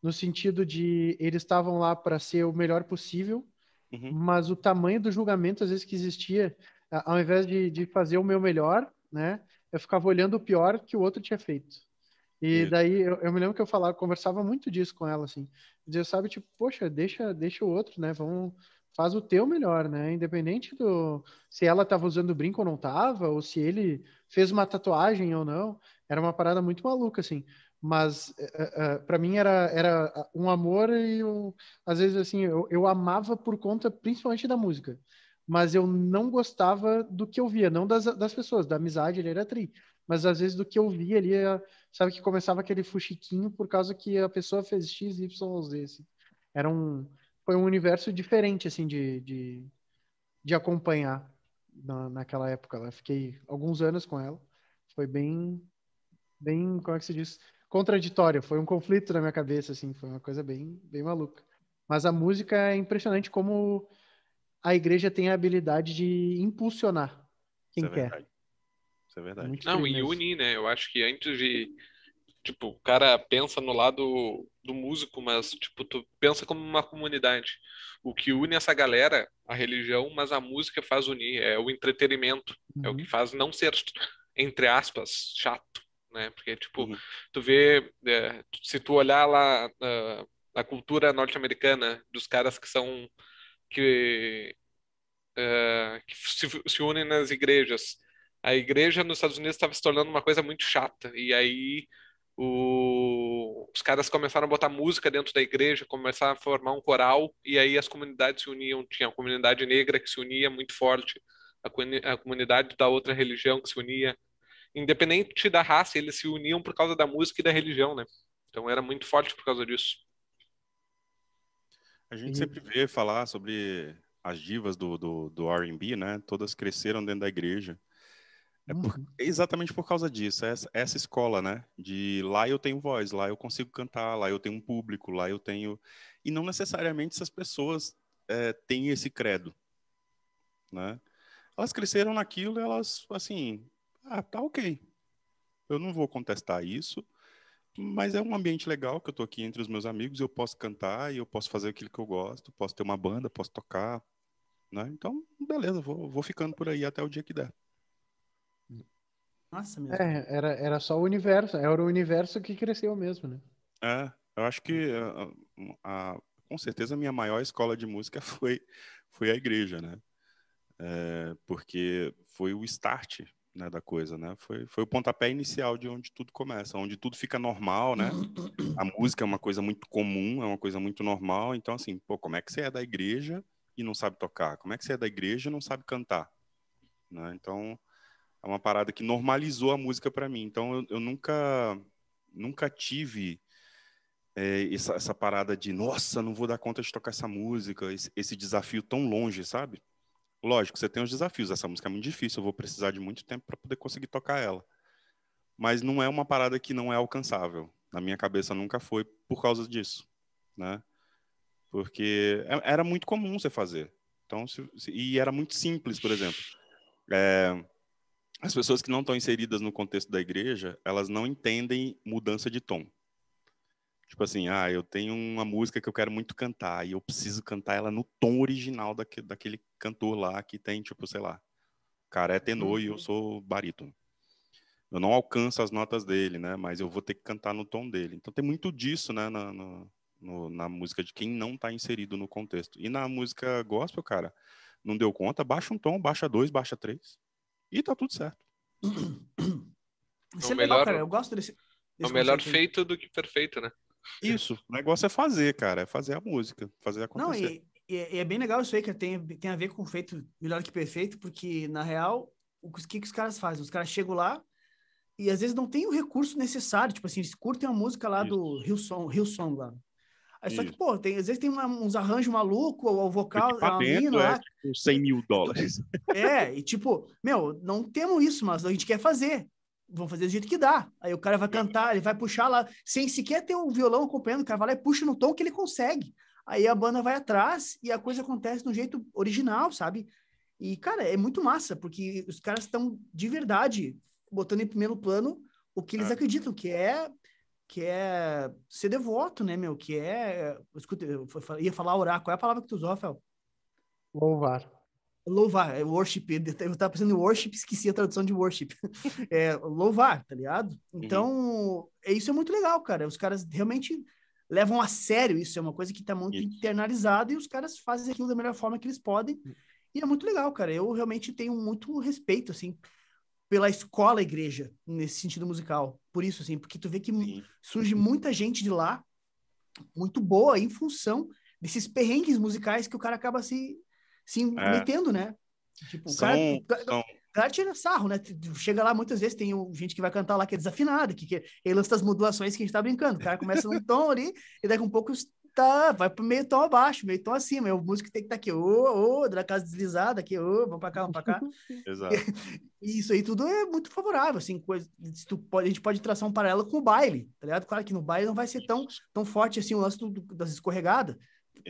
No sentido de eles estavam lá para ser o melhor possível Uhum. Mas o tamanho do julgamento, às vezes, que existia, ao invés de, de fazer o meu melhor, né? Eu ficava olhando o pior que o outro tinha feito. E Isso. daí eu, eu, me lembro que eu falava, conversava muito disso com ela, assim. Dizia, sabe, tipo, poxa, deixa, deixa o outro, né? Vamos, faz o teu melhor, né? Independente do se ela estava usando brinco ou não estava, ou se ele fez uma tatuagem ou não. Era uma parada muito maluca, assim mas uh, eh, uh, eh, eh, para mim era, era ah, um amor e um, às vezes assim eu, eu amava por conta principalmente da música mas eu não gostava do que eu via não das, das pessoas da amizade ele era tri mas às vezes do que eu via ali sabe que começava aquele fuxiquinho por causa que a pessoa fez x y z assim. era um foi um universo diferente assim de, de, de acompanhar na, naquela época eu fiquei alguns anos com ela foi bem bem como é que se diz contraditória. Foi um conflito na minha cabeça, assim, foi uma coisa bem, bem maluca. Mas a música é impressionante como a igreja tem a habilidade de impulsionar quem Isso é quer. Verdade. Isso é, é verdade. Muito Não, e unir, né? Eu acho que antes de tipo, o cara pensa no lado do músico, mas tipo, tu pensa como uma comunidade. O que une essa galera, a religião, mas a música faz unir, é o entretenimento, uhum. é o uhum. que faz não ser entre aspas chato né? Porque, tipo, uhum. tu vê, é, se tu olhar lá ah, a, cultura norte-americana dos caras que são, que, é, que se, se, unem nas igrejas, a igreja nos Estados Unidos estava se tornando uma coisa muito chata, e aí o, os caras começaram a botar música dentro da igreja, começaram a formar um coral, e aí as comunidades se uniam, tinha a comunidade negra que se unia muito forte, a comunidade da outra religião que se unia, independente da raça, eles se uniam por causa da música e da religião, né? Então era muito forte por causa disso. A gente uhum. sempre vê falar sobre as divas do, do, do R&B, né? Todas cresceram dentro da igreja. É por, uhum. exatamente por causa disso, é essa, essa, escola, né? De lá eu tenho voz, lá eu consigo cantar, lá eu tenho um público, lá eu tenho. E não necessariamente essas pessoas é, têm esse credo, né? Elas cresceram naquilo, elas, assim, ah, tá ok. Eu não vou contestar isso, mas é um ambiente legal que eu tô aqui entre os meus amigos, eu posso cantar e eu posso fazer aquilo que eu gosto, posso ter uma banda, posso tocar, né? Então, beleza, vou, vou ficando por aí até o dia que der. Nossa, mesmo. É, era, era só o universo, era o universo que cresceu mesmo, né? É, eu acho que a, a, com certeza a minha maior escola de música foi, foi a igreja, né? É, porque foi o start né, da coisa, né? Foi, foi o pontapé inicial de onde tudo começa, onde tudo fica normal, né? A música é uma coisa muito comum, é uma coisa muito normal. Então, assim, pô, como é que você é da igreja e não sabe tocar? Como é que você é da igreja e não sabe cantar? Né? Então, é uma parada que normalizou a música para mim. Então, eu, eu, nunca, nunca tive é, essa, essa, parada de, nossa, não vou dar conta de tocar essa música, esse, esse desafio tão longe, sabe? Lógico, você tem os desafios. Essa música é muito difícil, eu vou precisar de muito tempo para poder conseguir tocar ela. Mas não é uma parada que não é alcançável. Na minha cabeça nunca foi por causa disso, né? Porque é, era muito comum você fazer. Então, se, e era muito simples, por exemplo. É, as pessoas que não estão inseridas no contexto da igreja, elas não entendem mudança de tom. Tipo assim, ah, eu tenho uma música que eu quero muito cantar e eu preciso cantar ela no tom original daquele, daquele cantor lá que tem, tipo, sei lá, o cara é tenor e eu uhum. sou barítono. Eu não alcanço as notas dele, né? Mas eu vou ter que cantar no tom dele. Então tem muito disso, né, na, na, no, na música de quem não está inserido no contexto. E na música gospel, cara, não deu conta, baixa um tom, baixa dois, baixa três e tá tudo certo. Isso é melhor, cara. Eu gosto desse. desse é melhor feito do que perfeito, né? Isso, o negócio é fazer, cara, é fazer a música, fazer acontecer. Não, e, e é bem legal isso aí que tem, tem a ver com feito melhor que perfeito, porque na real, o que, que os caras fazem? Os caras chegam lá e às vezes não tem o recurso necessário, tipo assim, eles curtem a música lá isso. do Rio Song Rio Som lá. Aí, só que, pô, tem, às vezes tem uma, uns arranjos malucos, ou o vocal, a mina é, lá. Tipo, 100 mil dólares. É, e tipo, meu, não temos isso, mas a gente quer fazer vão fazer do jeito que dá. Aí o cara vai cantar, ele vai puxar lá, sem sequer ter o um violão acompanhando, o cara vai lá e puxa no tom que ele consegue. Aí a banda vai atrás e a coisa acontece de um jeito original, sabe? E, cara, é muito massa, porque os caras estão de verdade botando em primeiro plano o que eles é. acreditam, que é que é ser devoto, né, meu? Que é. Escuta, eu ia falar orar. Qual é a palavra que tu usou, Rafael? Louvar louvar, é worship, eu tava pensando em worship, esqueci a tradução de worship. É louvar, tá ligado? Uhum. Então, uhum. isso é muito legal, cara. Os caras realmente levam a sério isso, é uma coisa que tá muito isso. internalizada e os caras fazem aquilo da melhor forma que eles podem. Uhum. E é muito legal, cara. Eu realmente tenho muito respeito, assim, pela escola igreja nesse sentido musical. Por isso, assim, porque tu vê que Sim. surge uhum. muita gente de lá muito boa em função desses perrengues musicais que o cara acaba se Sim, é. entendo, né? Tipo, são, o cara, são... cara tira sarro, né? Chega lá, muitas vezes tem gente que vai cantar lá que é desafinada, que, que ele é lança as modulações que a gente tá brincando. O cara começa no tom ali, e daqui a um pouco tá, vai pro meio tom abaixo, meio tom acima. E é o músico tem que estar tá aqui, ô, oh, ô, oh, da casa deslizada, aqui, ô, oh, vamos pra cá, vamos pra cá. Exato. E isso aí tudo é muito favorável, assim, coisa, pode, a gente pode traçar um paralelo com o baile, tá ligado? Claro que no baile não vai ser tão, tão forte assim o lance do, das escorregadas,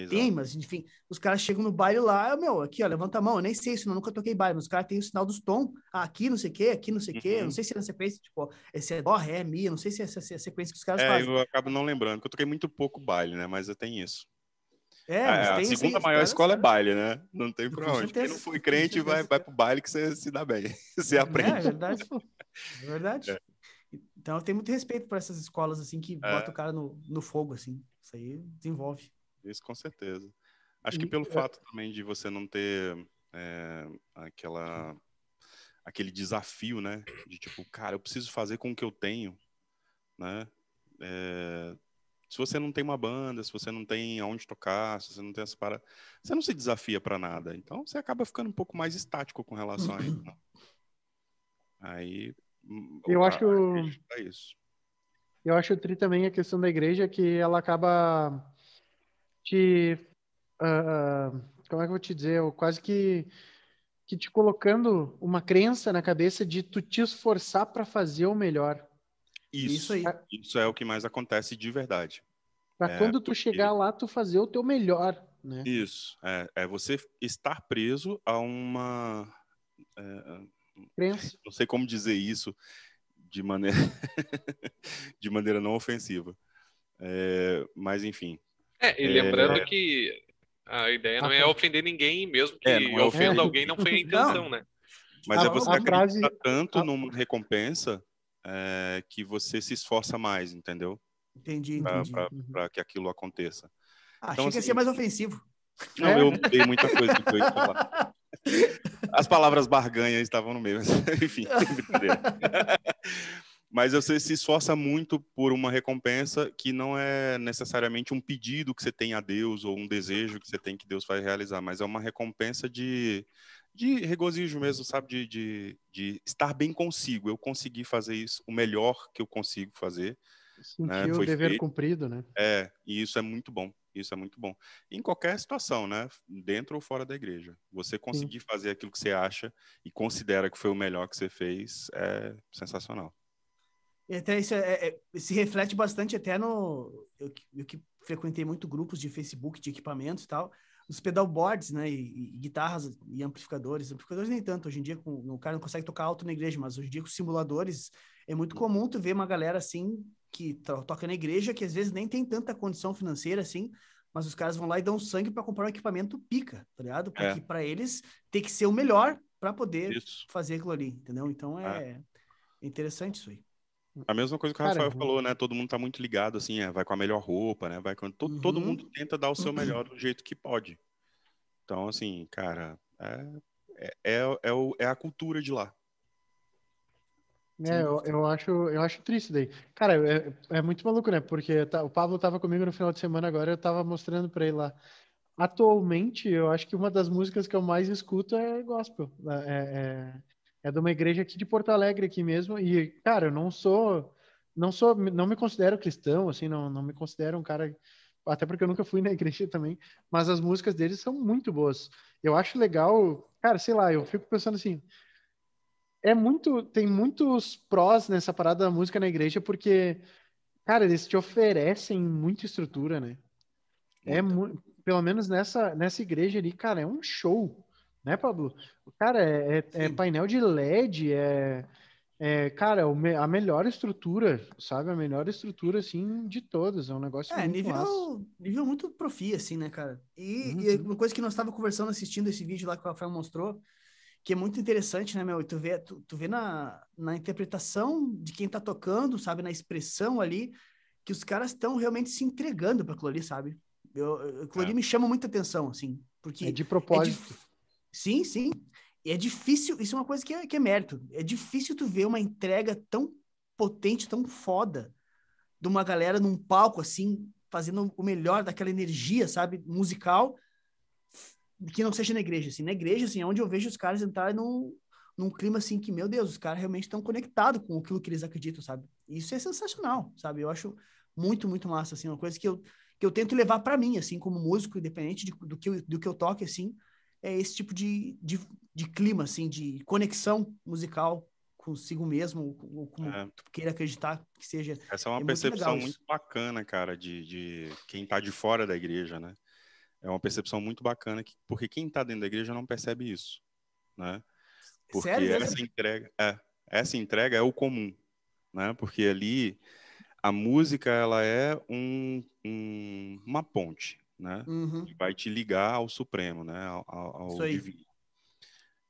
tem, mas enfim, os caras chegam no baile lá, meu, aqui, ó, levanta a mão, eu nem sei se eu nunca toquei baile, mas os caras têm o sinal dos tom, ah, aqui não sei o quê, aqui não sei o uhum. quê, não sei se é na sequência, tipo, esse é dó, ré, mi, não sei se é essa é a sequência que os caras é, fazem. eu acabo não lembrando, porque eu toquei muito pouco baile, né, mas eu tenho isso. É, é a segunda maior escola é baile, né? Não tem pra onde. Quem não foi crente vai, vai pro baile que você se dá bem, você é, é aprende. É, verdade, pô. É verdade. É. Então, eu tenho muito respeito por essas escolas, assim, que é. o cara no, no fogo, assim. Isso aí desenvolve. Isso com certeza. Acho que pelo é fato também de você não ter é, aquela aquele desafio, né? De tipo, cara, eu preciso fazer com o que eu tenho, né? É, se você não tem uma banda, se você não tem aonde tocar, se você não tem essa para, você não se desafia para nada. Então você acaba ficando um pouco mais estático com relação a isso. Né? Aí hum, eu opa, acho é isso. Eu acho que o tri também a questão da igreja que ela acaba te. Uh, como é que eu vou te dizer? Eu quase que, que te colocando uma crença na cabeça de tu te esforçar para fazer o melhor. Isso, isso, é, isso, é o que mais acontece de verdade. Para é, quando tu porque... chegar lá, tu fazer o teu melhor. Né? Isso. É, é você estar preso a uma. É, crença. Não sei como dizer isso de maneira, de maneira não ofensiva. É, mas, enfim, é, e é, lembrando é... que a ideia não é ofender ninguém, mesmo é, que é, é ofenda alguém, não foi a intenção, não. né? Mas é a, é você acreditar frase... tanto a... numa recompensa que você se esforça mais, entendeu? Entendi, entendi. Para uhum. que aquilo aconteça. Ah, então, achei assim, que ia assim, ser mais ofensivo. Não, eu mudei muita coisa do que eu ia falar. As palavras barganha estavam no meio, mas, enfim. mas você se esforça muito por uma recompensa que não é necessariamente um pedido que você tem a Deus ou um desejo que você tem que Deus vai realizar, mas é uma recompensa de, de regozijo mesmo, sabe? De, de, de estar bem consigo. Eu consegui fazer isso, o melhor que eu consigo fazer. Né? Sentir né? Foi o dever feito. cumprido, né? É, e isso é muito bom. Isso é muito bom. Em qualquer situação, né? Dentro ou fora da igreja. Você conseguir Sim. fazer aquilo que você acha e considera que foi o melhor que você fez é sensacional. Até isso é, é, é, se reflete bastante até no... Eu, eu, que frequentei muito grupos de Facebook, de equipamentos e tal, os pedalboards, né? E, e guitarras e amplificadores. Amplificadores nem tanto. Hoje em dia com, o cara não consegue tocar alto na igreja, mas hoje em dia com simuladores é muito comum tu ver uma galera assim que toca na igreja, que às vezes nem tem tanta condição financeira assim, mas os caras vão lá e dão sangue para comprar um equipamento pica, tá ligado? É. Porque é. para eles tem que ser o melhor para poder isso. fazer aquilo ali, entendeu? Então é, é, é interessante isso aí. A mesma coisa que o Rafael é falou, né? Todo mundo tá muito ligado, assim, é, vai com a melhor roupa, né? Vai com... todo, uhum. todo mundo tenta dar o seu melhor do jeito que pode. Então, assim, cara, é, é, é, é, o, é a cultura de lá. É, eu, eu, acho, eu acho triste daí. Cara, é, é muito maluco, né? Porque tá, o Pablo tava comigo no final de semana agora, eu tava mostrando pra ele lá. Atualmente, eu acho que uma das músicas que eu mais escuto é gospel. Né, é, é é de uma igreja aqui de Porto Alegre aqui mesmo e cara eu não sou não sou não me considero cristão assim não não me considero um cara até porque eu nunca fui na igreja também mas as músicas deles são muito boas eu acho legal cara sei lá eu fico pensando assim é muito tem muitos prós nessa parada da música na igreja porque cara eles te oferecem muita estrutura né é pelo menos nessa nessa igreja ali cara é um show né, Pablo? Cara, é, é, é painel de LED, é, é cara, a melhor estrutura, sabe? A melhor estrutura, assim, de todas. É um negócio é, muito nível, massa. nível muito profi, assim, né, cara? E, uhum. e uma coisa que nós estávamos conversando, assistindo esse vídeo lá que o Rafael mostrou, que é muito interessante, né, meu? E tu vê, tu, tu vê na, na interpretação de quem tá tocando, sabe? Na expressão ali, que os caras estão realmente se entregando pra Clori, sabe? Eu, eu, é. me chama muita atenção, assim. Porque é de é propósito. É de, Sim, sim. E é difícil, isso é uma coisa que é, que é mérito. É difícil tu ver uma entrega tão potente, tão foda, de uma galera num palco, assim, fazendo o melhor daquela energia, sabe, musical, que não seja na igreja, assim. Na igreja, assim, é onde eu vejo os caras entrarem num, num clima, assim, que, meu Deus, os caras realmente estão conectados com aquilo que eles acreditam, sabe? Isso é sensacional, sabe? Eu acho muito, muito massa, assim, uma coisa que eu, que eu tento levar para mim, assim, como músico, independente de, do, que eu, do que eu toque, assim, é esse tipo de, de, de clima, assim, de conexão musical consigo mesmo, ou como é. tu queira acreditar que seja. Essa é uma é percepção muito, muito, bacana, cara, de, de quem está de fora da igreja, né? É uma percepção muito bacana, que, porque quem está dentro da igreja não percebe isso, né? Porque Sério? essa entrega, é, essa entrega é o comum, né? Porque ali a música, ela é um, um uma ponte, né? Uhum. vai te ligar ao Supremo, né? Ao, ao divino.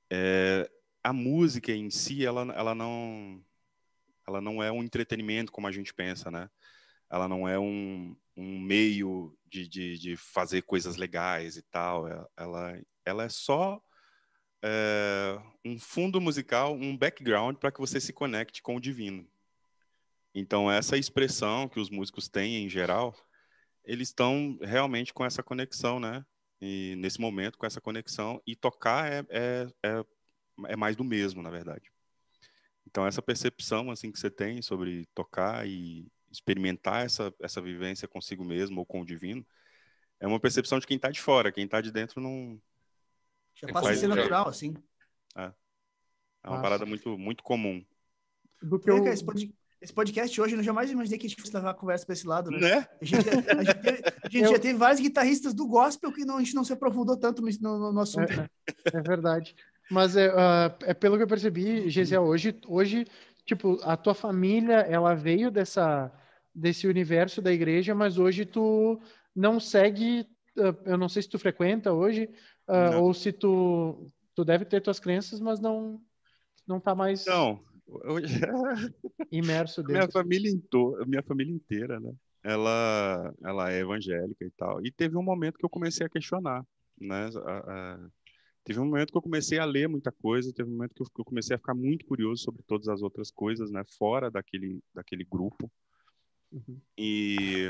É, a música em si, ela, ela não, ela não é um entretenimento como a gente pensa, né? Ela não é um, um meio de, de, de fazer coisas legais e tal. É, ela, ela é só é, um fundo musical, um background para que você se conecte com o divino. Então, essa expressão que os músicos têm em geral, eles estão realmente com essa conexão, né? E nesse momento, com essa conexão, e tocar é, é, é, é mais do mesmo, na verdade. Então, essa percepção assim que você tem sobre tocar e experimentar essa, essa vivência consigo mesmo ou com o divino, é uma percepção de quem está de fora, quem está de dentro não. Já passa a ser natural, assim. É. É uma parada muito, muito comum. Do que eu... Esse podcast hoje, eu jamais imaginei que a gente fosse levar a conversa para esse lado. Né? né? A gente, a gente, a gente eu... já teve vários guitarristas do gospel que não, a gente não se aprofundou tanto no, no, no assunto. É, é, é, verdade. Mas é, uh, é pelo que eu percebi, Gisele, hoje, hoje, tipo, a tua família, ela veio dessa, desse universo da igreja, mas hoje tu não segue, uh, eu não sei se tu frequenta hoje, uh, ou se tu, tu deve ter tuas crenças, mas não, não tá mais... Não, Imerso dentro. Minha família, minha família inteira, né? Ela, ela é evangélica e tal. E teve um momento que eu comecei a questionar, né? A, a... Teve um momento que eu comecei a ler muita coisa, teve um momento que eu comecei a ficar muito curioso sobre todas as outras coisas, né? Fora daquele, daquele grupo. Uhum. E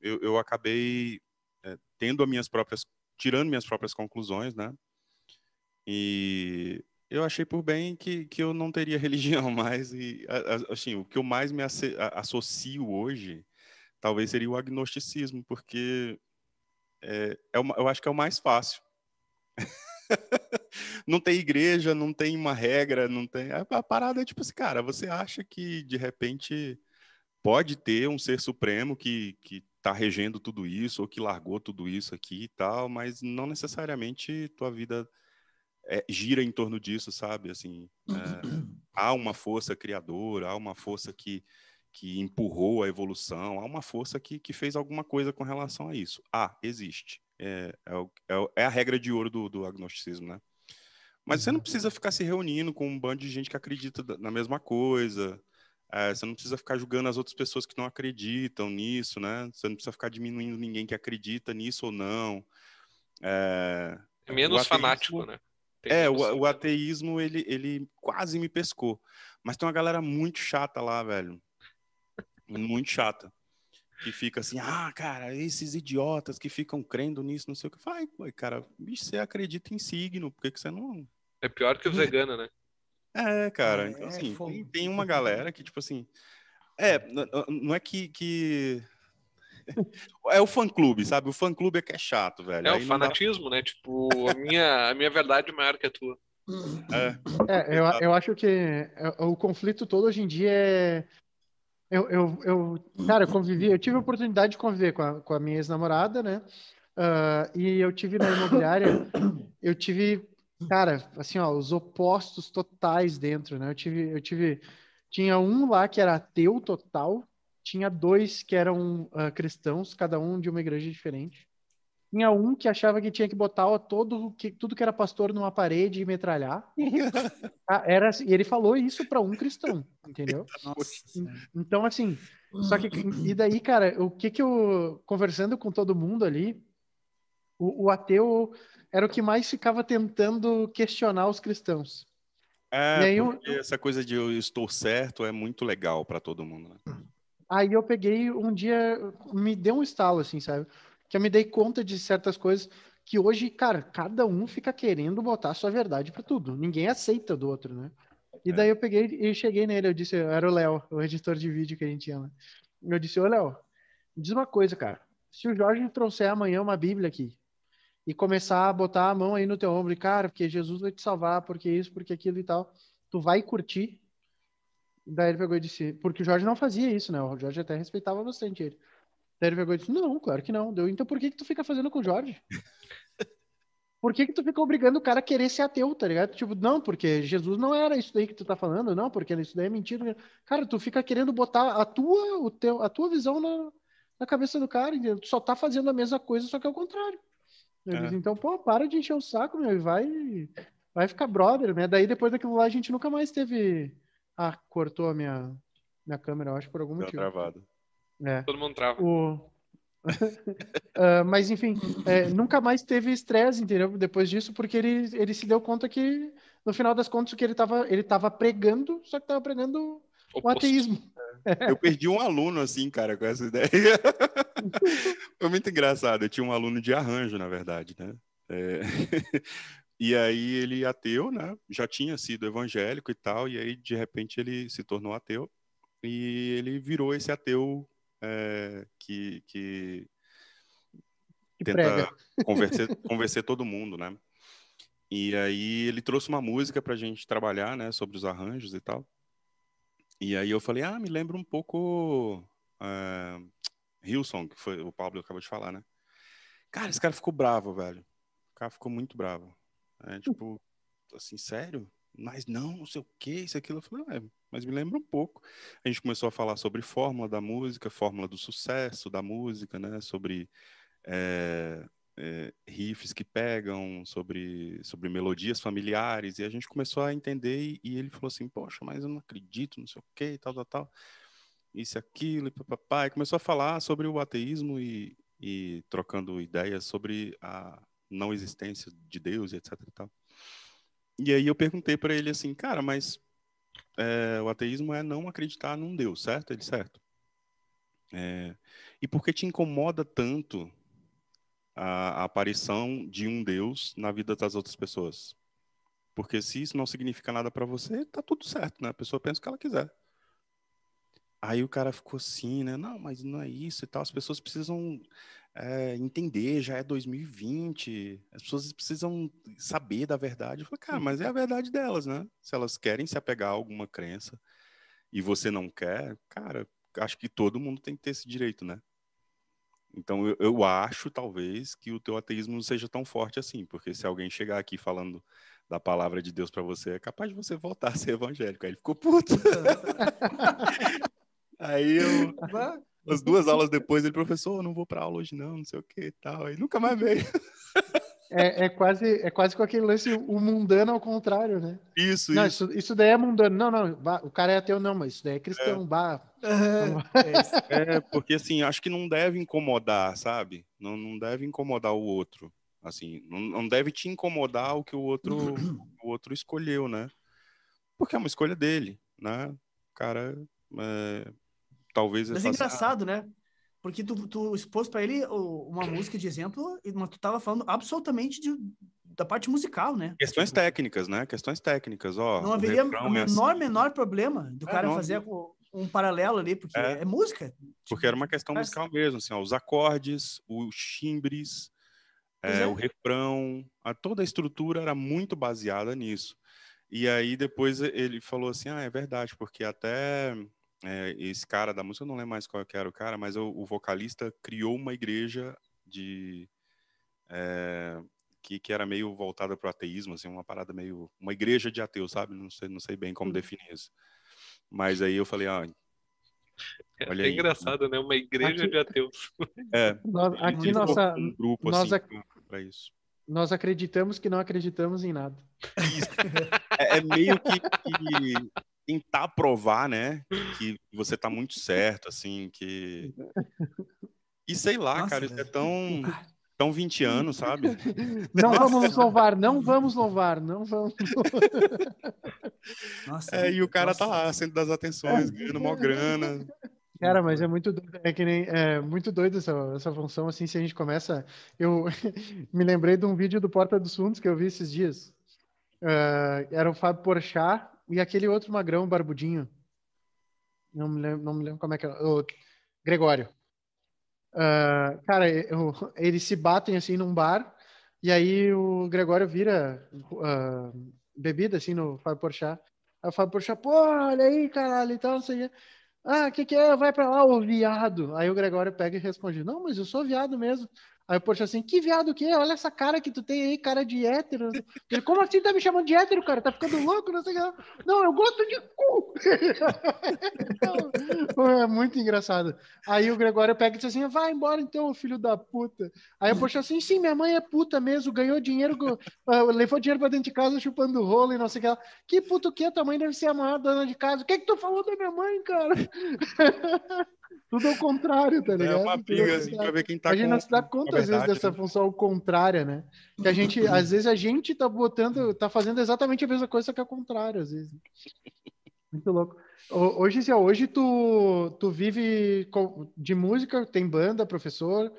eu, eu acabei é, tendo as minhas próprias tirando minhas próprias conclusões, né? E eu achei por bem que, que eu não teria religião mais. E, assim, o que eu mais me associo hoje talvez seria o agnosticismo, porque é, é uma, eu acho que é o mais fácil. não tem igreja, não tem uma regra, não tem. A parada é tipo assim, cara, você acha que de repente pode ter um ser supremo que, que tá regendo tudo isso, ou que largou tudo isso aqui e tal, mas não necessariamente tua vida é, gira em torno disso, sabe? Assim, é, uhum. há uma força criadora, há uma força que, que empurrou a evolução, há uma força que, que fez alguma coisa com relação a isso. Ah, existe. É, é, é, é a regra de ouro do, do agnosticismo, né? Mas você não uhum. precisa ficar se reunindo com um bando de gente que acredita na mesma coisa. É, você não precisa ficar julgando as outras pessoas que não acreditam nisso, né? Você não precisa ficar diminuindo ninguém que acredita nisso ou não. É, é menos ateísmo, fanático, né? É, o, o, ateísmo, ele, ele quase me pescou. Mas tem uma galera muito chata lá, velho. muito chata. Que fica assim, ah, cara, esses idiotas que ficam crendo nisso, não sei o que. faz, cara, bicho, você acredita em signo, por que, que você não. É pior que o hum. vegano, né? É, cara. É, então, é assim, é, tem, tem uma galera que, tipo assim. É, não é que, que é o fã-clube, sabe? O fã-clube é que é chato, velho. É Aí o fanatismo, dá... né? Tipo, a minha, a minha verdade é maior que a tua. É. é eu, eu acho que é, o conflito todo hoje em dia é. Eu, eu, eu cara, eu convivi, eu tive a oportunidade de conviver com a, com a minha ex-namorada, né? Uh, e eu tive na imobiliária, eu tive, cara, assim, ó, os opostos totais dentro, né? Eu tive, eu tive, tinha um lá que era ateu total, tinha dois que eram uh, cristãos, cada um de uma igreja diferente. Tinha um que achava que tinha que botar todo, que, tudo que era pastor numa parede e metralhar. Ah, era, assim, e ele falou isso para um cristão, entendeu? então, assim, só que, e daí, cara, o que que eu, conversando com todo mundo ali, o, o ateu era o que mais ficava tentando questionar os cristãos. É, aí, eu... essa coisa de eu estou certo é muito legal para todo mundo, né? Aí eu peguei um dia, me deu um estalo, assim, sabe? Que eu me dei conta de certas coisas que hoje, cara, cada um fica querendo botar sua verdade para tudo. Ninguém aceita do outro, né? E daí é. eu peguei e cheguei nele, eu disse, era o Léo, o editor de vídeo que a gente tinha. Eu disse, ô Léo, diz uma coisa, cara. Se o Jorge trouxer amanhã uma Bíblia aqui e começar a botar a mão aí no teu ombro e, cara, porque Jesus vai te salvar, porque isso, porque aquilo e tal, tu vai curtir Daí ele pegou e disse, porque o Jorge não fazia isso, né? O Jorge até respeitava bastante ele. Daí ele pegou e disse, não, claro que não. Deu, então por que que tu fica fazendo com o Jorge? Por que que tu fica obrigando o cara a querer ser ateu, tá ligado? Tipo, não, porque Jesus não era isso daí que tu tá falando, não, porque isso daí é mentira. Cara, tu fica querendo botar a tua, o teu, a tua visão na, na cabeça do cara, entendeu? Tu só tá fazendo a mesma coisa, só que é o contrário. É. então, pô, para de encher o saco, meu, e vai, vai ficar brother, né? Daí depois daquilo lá a gente nunca mais teve ah, cortou a minha, minha câmera, eu acho, por algum Deu motivo. travado. É. Todo mundo trava. O... uh, mas enfim, é, nunca mais teve estresse, entendeu? Depois disso, porque ele, ele se deu conta que, no final das contas, o que ele estava ele tava pregando, só que estava pregando o um ateísmo. É. Eu perdi um aluno assim, cara, com essa ideia. Foi muito engraçado. Eu tinha um aluno de arranjo, na verdade, né? É... E aí ele ateu, né? Já tinha sido evangélico e tal, e aí de repente ele se tornou ateu e ele virou esse ateu é, que, que, que tenta convencer, convencer todo mundo, né? E aí ele trouxe uma música para a gente trabalhar, né? Sobre os arranjos e tal. E aí eu falei, ah, me lembra um pouco uh, Hillsong, que foi o Pablo acabou de falar, né? Cara, esse cara ficou bravo, velho. O cara ficou muito bravo. É, tipo, assim, sério? Mas não, não sei o que, isso aquilo. Eu falei, mas me lembra um pouco. A gente começou a falar sobre fórmula da música, fórmula do sucesso da música, né? Sobre é, é, riffs que pegam, sobre, sobre melodias familiares. E a gente começou a entender e, e ele falou assim, poxa, mas eu não acredito, não sei o que, tal, tal, tal. Isso, aquilo, e papapá. E começou a falar sobre o ateísmo e, e trocando ideias sobre a, não existência de Deus, etc. E, tal. e aí eu perguntei para ele assim, cara, mas é, o ateísmo é não acreditar num Deus, certo? Ele, certo. É, e por que te incomoda tanto a, a aparição de um Deus na vida das outras pessoas? Porque se isso não significa nada para você, tá tudo certo, né? A pessoa pensa o que ela quiser. Aí o cara ficou assim, né? Não, mas não é isso e tal. As pessoas precisam é, entender, já é 2020, as pessoas precisam saber da verdade. Eu falei, cara, mas é a verdade delas, né? Se elas querem se apegar a alguma crença e você não quer, cara, acho que todo mundo tem que ter esse direito, né? Então eu, eu acho, talvez, que o teu ateísmo não seja tão forte assim, porque se alguém chegar aqui falando da palavra de Deus para você, é capaz de você voltar a ser evangélico. Aí ele ficou puto. Aí eu. As duas aulas depois, ele, professor, não vou para aula hoje não, não sei o que e tal. e nunca mais veio. É, é, quase, é quase com aquele lance, o mundano ao contrário, né? Isso, não, isso. isso. daí é mundano. Não, não, o cara é ateu, não, mas isso daí é cristão, é. é, é, é, porque assim, acho que não deve incomodar, sabe? Não, não deve incomodar o outro. Assim, não, não deve te incomodar o que o outro, o outro escolheu, né? Porque é uma escolha dele, né? O cara é, talvez. Mas é engraçado, né? Porque tu, tu expôs para ele uma música de exemplo, mas tu tava falando absolutamente de, da parte musical, né? Questões tipo, técnicas, né? Questões técnicas, ó. Não haveria o é assim. menor, assim. menor problema do é, cara não, fazer não. um paralelo ali, porque é, é música. Tipo, porque era uma questão musical mesmo, assim, ó, os acordes, os timbres, é, é. o refrão, a, toda a estrutura era muito baseada nisso. E aí depois ele falou assim, ah, é verdade, porque até é, esse cara da música, eu não lembro mais qual era o cara, mas o, o vocalista criou uma igreja de é, que, que era meio voltada para o ateísmo, assim, uma parada meio uma igreja de ateus, sabe? Não sei, não sei bem como uhum. definir isso. Mas aí eu falei, ah, é, olha é, aí, né? engraçado, né? Uma igreja aqui, de ateus. É. Nós, aqui nossa um grupo nós, assim, para isso. Nós acreditamos que não acreditamos em nada. É, é meio que, que tentar provar, né, que você tá muito certo, assim, que... E sei lá, Nossa, cara, isso é tão... Tão 20 anos, sabe? Não vamos louvar, não vamos louvar, não vamos. Nossa, é, e o cara tá nossa. tá lá, sendo das atenções, ganhando mó grana. Cara, mas é muito doido, é que nem é muito doido essa, essa função assim, se a gente começa, eu me lembrei de um vídeo do Porta dos Fundos que eu vi esses dias. Uh, era o Fábio Porchat e aquele outro magrão, barbudinho. Não me lembro, não me lembro como é que é. O Gregório. Uh, cara, eu, eles se batem assim num bar. E aí o Gregório vira uh, bebida assim no Fábio Porchat. Aí o Fábio Porchat, pô, olha aí, caralho, e então, tal, Ah, o que que é? Vai pra lá, ô viado. Aí o Gregório pega e responde, não, mas eu sou viado mesmo. Aí o Porsche assim, que viado que é? Olha essa cara que tu tem aí, cara de hétero. Ele, como assim tá me chamando de hétero, cara? Tá ficando louco? Não sei o que. Não, eu gosto de cu! Então, é muito engraçado. Aí o Gregório pega e diz assim, vai embora então, filho da puta. Aí o Porsche assim, sim, minha mãe é puta mesmo, ganhou dinheiro, ah, levou dinheiro pra dentro de casa chupando rolo e não sei o que. Ela, que puto que é, tua mãe deve ser a maior dona de casa. O que é que tu falou da minha mãe, cara? tudo ao contrário, tá ligado? É uma pinga, assim, pra ver quem tá gente não se dá conta às vezes dessa né? função contrária, né? Que a gente, uhum. às vezes, a gente tá botando, tá fazendo exatamente a mesma coisa, só que o contrário, às vezes. Né? Muito louco. Hoje, Zé, hoje tu, tu vive de música, tem banda, professor,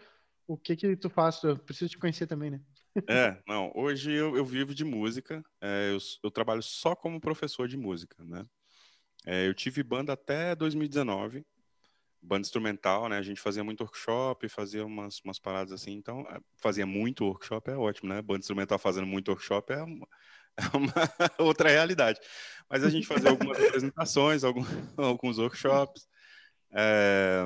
o que que tu faz? Eu preciso te conhecer também, né? É, não, hoje eu, eu vivo de música, é, eu, eu trabalho só como professor de música, né? É, eu tive banda até 2019, banda instrumental, né? A gente fazia muito workshop, fazia umas, umas paradas assim. Então, é, fazia muito workshop é ótimo, né? Banda instrumental fazendo muito workshop é uma, é uma outra realidade. Mas a gente fazia algumas apresentações, algum, alguns workshops. É...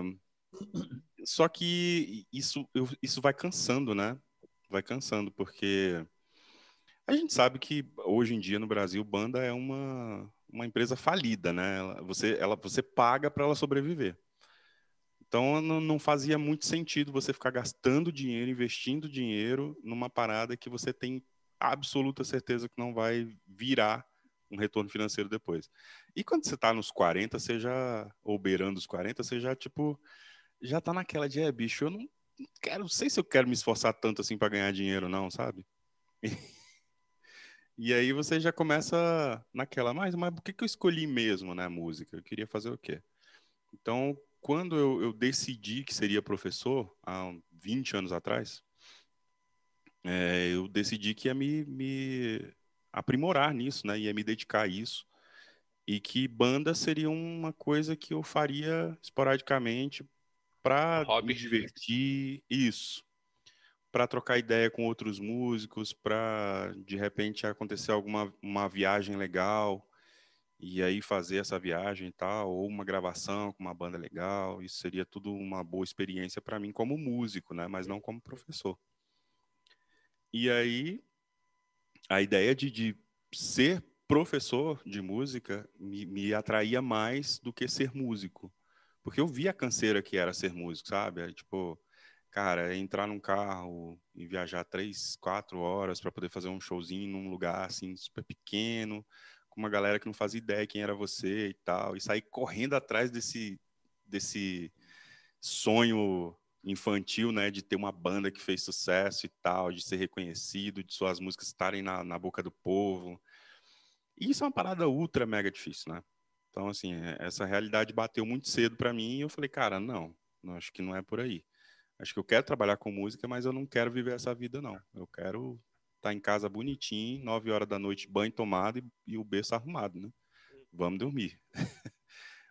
Só que isso, eu, isso vai cansando, né? Vai cansando, porque a gente sabe que hoje em dia no Brasil, banda é uma, uma empresa falida, né? Ela, você, ela, você paga para ela sobreviver. Então não fazia muito sentido você ficar gastando dinheiro, investindo dinheiro numa parada que você tem absoluta certeza que não vai virar um retorno financeiro depois. E quando você está nos 40, você já, ou beirando os 40, você já, tipo, já tá naquela de, é, bicho, eu não quero, não sei se eu quero me esforçar tanto assim para ganhar dinheiro, não, sabe? E, aí você já começa naquela, mas, mas por que, que eu escolhi mesmo, né, música? Eu queria fazer o quê? Então, quando eu, eu, decidi que seria professor, há 20 anos atrás, é, eu decidi que ia me, me, aprimorar nisso, né? ia me dedicar a isso, e que banda seria uma coisa que eu faria esporadicamente para me divertir, isso, para trocar ideia com outros músicos, para de repente acontecer alguma uma viagem legal, e aí fazer essa viagem e tal, ou uma gravação com uma banda legal, isso seria tudo uma boa experiência para mim como músico, né, mas não como professor. E aí a ideia de, de ser professor de música me, me atraía mais do que ser músico, porque eu via a canseira que era ser músico, sabe? tipo, cara, é entrar num carro e viajar três, quatro horas para poder fazer um showzinho num lugar assim super pequeno, com uma galera que não fazia ideia quem era você e tal, e sair correndo atrás desse, desse sonho infantil, né, de ter uma banda que fez sucesso e tal, de ser reconhecido, de suas músicas estarem na, na boca do povo. E isso é uma parada ultra mega difícil, né? Então, assim, é, essa realidade bateu muito cedo para mim e eu falei, cara, não, não, acho que não é por aí. Acho que eu quero trabalhar com música, mas eu não quero viver essa vida, não. Eu quero tá em casa bonitinho, 9 horas da noite, banho tomado e, e o berço arrumado, né? Vamos dormir.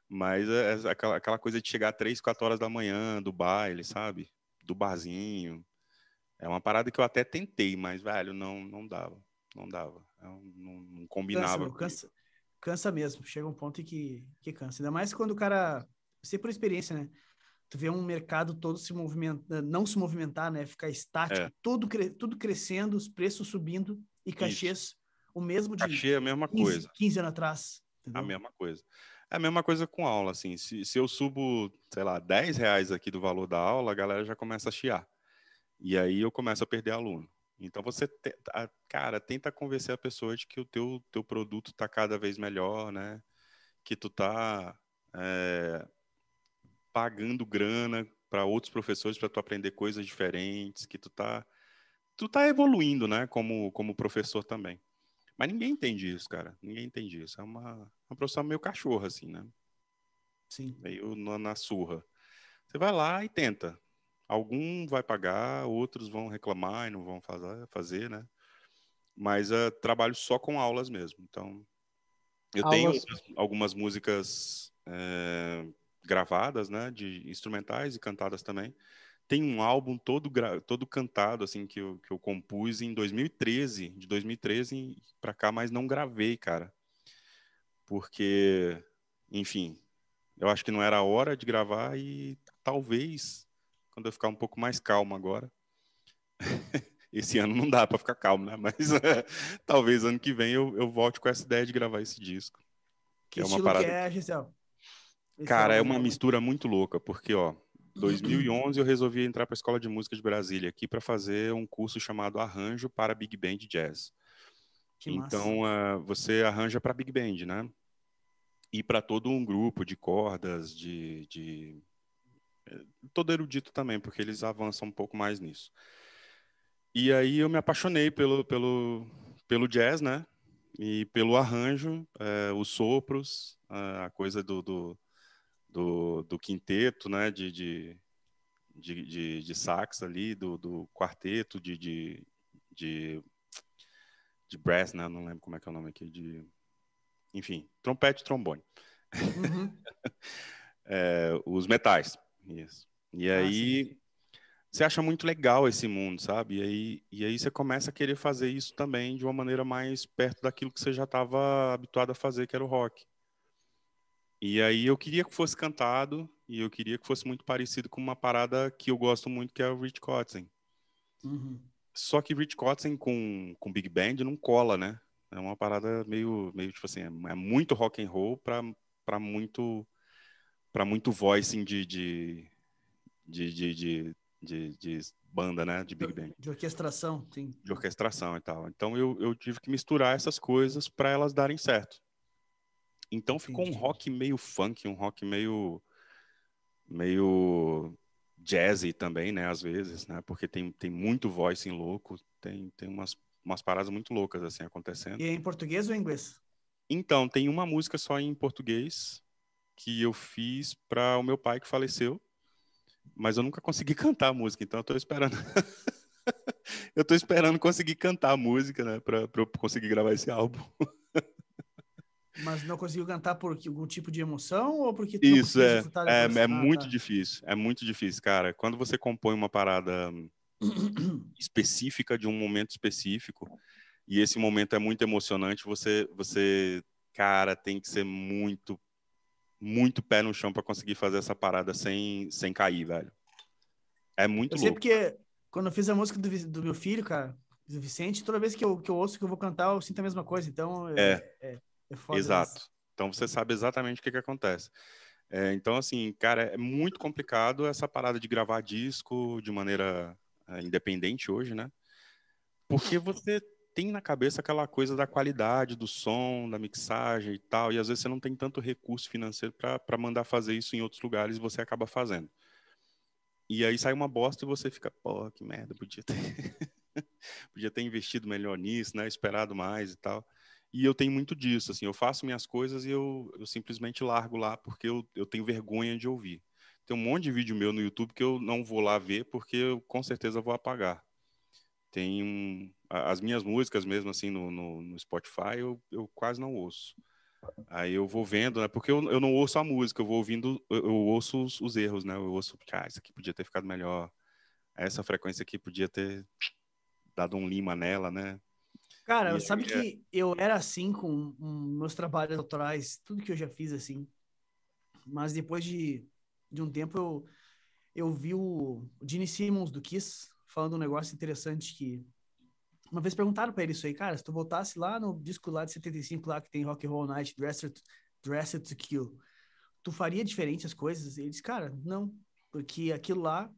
Mas é, é aquela, aquela coisa de chegar 3, 4 horas da manhã do baile, sabe? Do barzinho. É uma parada que eu até tentei, mas, velho, não, não dava. Não dava. Eu é não, não combinava. Cansa, cansa, cansa mesmo. Chega um ponto em que, que cansa. Ainda mais quando o cara. você por experiência, né? tu vê um mercado todo se movimentar, não se movimentar, né? Ficar estático, é. tudo, cre tudo crescendo, os preços subindo e cachês Isso. o mesmo de Cachê é a mesma 15, coisa. 15 anos atrás. Entendeu? A mesma coisa. É a mesma coisa com aula, assim. Se, se eu subo, sei lá, 10 reais aqui do valor da aula, a galera já começa a chiar. E aí eu começo a perder aluno. Então você, te, cara, tenta convencer a pessoa de que o teu, teu produto está cada vez melhor, né? Que tu tá é, pagando grana para outros professores para tu aprender coisas diferentes, que tu tá tu tá evoluindo, né, como como professor também. Mas ninguém entende isso, cara. Ninguém entende isso. É uma uma profissão meio cachorra assim, né? Sim. Meio na, na surra. Você vai lá e tenta. Algum vai pagar, outros vão reclamar e não vão fazer, fazer né? Mas uh, trabalho só com aulas mesmo. Então, eu aulas. tenho algumas músicas eh, gravadas, né, de instrumentais e cantadas também. Tem um álbum todo todo cantado assim que eu, que eu compus em 2013, de 2013 para cá, mas não gravei, cara. Porque, enfim, eu acho que não era a hora de gravar e talvez quando eu ficar um pouco mais calmo agora. esse ano não dá para ficar calmo, né? Mas talvez ano que vem eu, eu volte com essa ideia de gravar esse disco. Que, que é uma parada. Que é, Gisele? É Cara, é uma mistura muito louca, porque, ó, 2011 eu resolvi entrar para a Escola de Música de Brasília aqui para fazer um curso chamado Arranjo para Big Band Jazz. Que então, uh, você arranja para Big Band, né? E para todo um grupo de cordas, de, de... Eh, todo erudito também, porque eles avançam um pouco mais nisso. E aí eu me apaixonei pelo, pelo, pelo jazz, né? E pelo arranjo, uh, os sopros, uh, a coisa do, do do, do quinteto, né, de, de, de, de, de sax ali, do, do quarteto de, de, de, de brass, né, não lembro como é que é o nome aqui, de, enfim, trompete e trombone. Uhum. é, os metais, isso. E ah, aí sim. você acha muito legal esse mundo, sabe? E aí, e aí você começa a querer fazer isso também de uma maneira mais perto daquilo que você já estava habituado a fazer, que era o rock. E aí eu queria que fosse cantado e eu queria que fosse muito parecido com uma parada que eu gosto muito, que é o Rich Cotsen. Uhum. Só que Rich Cotsen com, com Big Band não cola, né? É uma parada meio, meio tipo assim, é, é muito rock and roll para muito para muito voicing assim, de de, de, de, de, de banda, né? De Big Band. De orquestração, sim. De orquestração e tal. Então eu, eu tive que misturar essas coisas para elas darem certo. Então ficou Entendi. um rock meio funk, um rock meio meio jazzy também, né, às vezes, né? Porque tem, tem muito voice em louco, tem tem umas umas paradas muito loucas assim acontecendo. E é em português ou em inglês? Então, tem uma música só em português que eu fiz para o meu pai que faleceu, mas eu nunca consegui cantar a música, então eu tô esperando. eu tô esperando conseguir cantar a música, né, para eu conseguir gravar esse álbum. Mas não conseguiu cantar por algum tipo de emoção ou porque isso é é, é, é, muito tá. difícil, é muito difícil, cara. Quando você compõe uma parada específica de um momento específico e esse momento é muito emocionante, você você cara tem que ser muito muito pé no chão para conseguir fazer essa parada sem sem cair, velho. É muito eu louco. Eu sei porque quando eu fiz a música do, do meu filho, cara, do Vicente, toda vez que eu, que eu ouço que eu vou cantar, eu sinto a mesma coisa. Então, é. é, é. É Exato. Isso. Então você sabe exatamente o que, que acontece. É, então, assim, cara, é muito complicado essa parada de gravar disco de maneira é, independente hoje, né? Porque você tem na cabeça aquela coisa da qualidade do som, da mixagem e tal, e às vezes você não tem tanto recurso financeiro para mandar fazer isso em outros lugares e você acaba fazendo. E aí sai uma bosta e você fica, pô, que merda, podia ter, podia ter investido melhor nisso, né? Esperado mais e tal. E eu tenho muito disso, assim, eu faço minhas coisas e eu, eu simplesmente largo lá porque eu, eu tenho vergonha de ouvir. Tem um monte de vídeo meu no YouTube que eu não vou lá ver porque eu com certeza vou apagar. Tem um, as minhas músicas mesmo, assim, no, no, no Spotify, eu, eu quase não ouço. Aí eu vou vendo, né? Porque eu, eu não ouço a música, eu vou ouvindo, eu, eu ouço os, os, erros, né? Eu ouço, tipo, ah, isso aqui podia ter ficado melhor, essa frequência aqui podia ter dado um lima nela, né? Cara, Isso sabe é. que eu era assim com meus trabalhos autorais, tudo que eu já fiz assim. Mas depois de, de um tempo eu, eu vi o, Gene Simmons do Kiss falando um negócio interessante que uma vez perguntaram para ele isso aí, cara, se tu voltasse lá no disco lá de 75 lá que tem Rock and Roll Night, Dressed, Dressed to Kill, tu faria diferente as coisas? E ele disse, cara, não, porque aquilo lá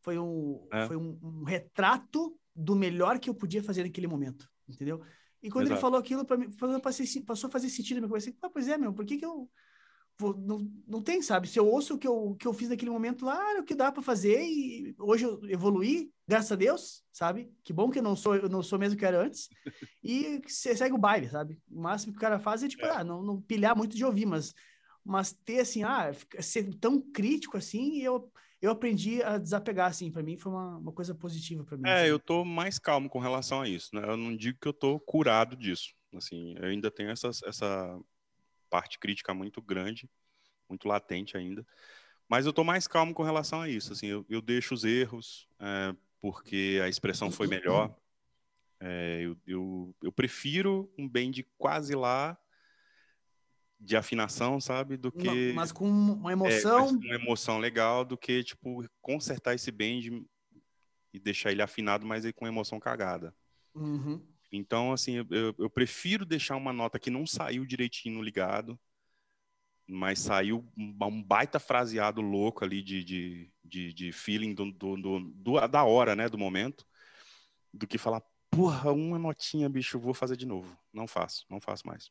foi um, é. foi um, um retrato do melhor que eu podia fazer naquele momento entendeu? E quando Exato. ele falou aquilo para mim, passou a fazer sentido, eu pensei, assim, ah, pois é, meu, por que que eu vou, não, não tem, sabe? Se eu ouço o que eu, que eu fiz naquele momento lá, era o que dá para fazer e hoje eu evoluí, graças a Deus, sabe? Que bom que eu não sou, eu não sou mesmo que era antes. E você segue o baile, sabe? O máximo que o cara faz é tipo, é. ah, não, não pilhar muito de ouvir, mas mas ter assim, ah, ser tão crítico assim, eu eu aprendi a desapegar, assim, para mim foi uma, uma coisa positiva para mim. É, assim. eu tô mais calmo com relação a isso, né? Eu não digo que eu tô curado disso, assim, eu ainda tenho essas, essa parte crítica muito grande, muito latente ainda, mas eu tô mais calmo com relação a isso, assim, eu, eu deixo os erros, é, porque a expressão foi melhor, é, eu, eu, eu prefiro um bem de quase lá de afinação, sabe? Do que. Mas com uma é, emoção. É, uma emoção legal do que, tipo, consertar esse bend e deixar ele afinado, mas com emoção cagada. Uhum. Então, assim, eu, eu, prefiro deixar uma nota que não saiu direitinho ligado, mas saiu um baita fraseado louco ali de, de, de, de feeling do, do, do, do, da hora, né? Do momento, do que falar, porra, uma notinha, bicho, vou fazer de novo. Não faço, não faço mais.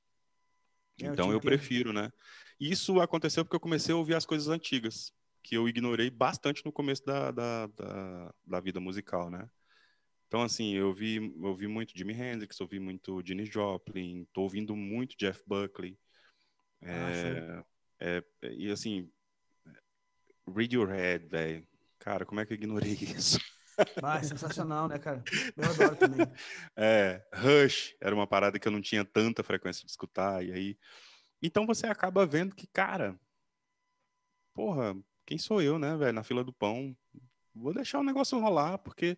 É, então eu, eu prefiro, né? Isso aconteceu porque eu comecei a ouvir as coisas antigas, que eu ignorei bastante no começo da, da, da, da vida musical, né? Então, assim, eu vi, eu vi muito Jimi Hendrix, ouvi muito Jimmy Joplin, tô ouvindo muito Jeff Buckley. É, ah, é, e, assim, Radiohead, velho. Cara, como é que eu ignorei isso? Ah, sensacional, né, cara? Eu adoro também. É, Rush era uma parada que eu não tinha tanta frequência de escutar, e aí... Então você acaba vendo que, cara, porra, quem sou eu, né, velho, na fila do pão? Vou deixar o negócio rolar, porque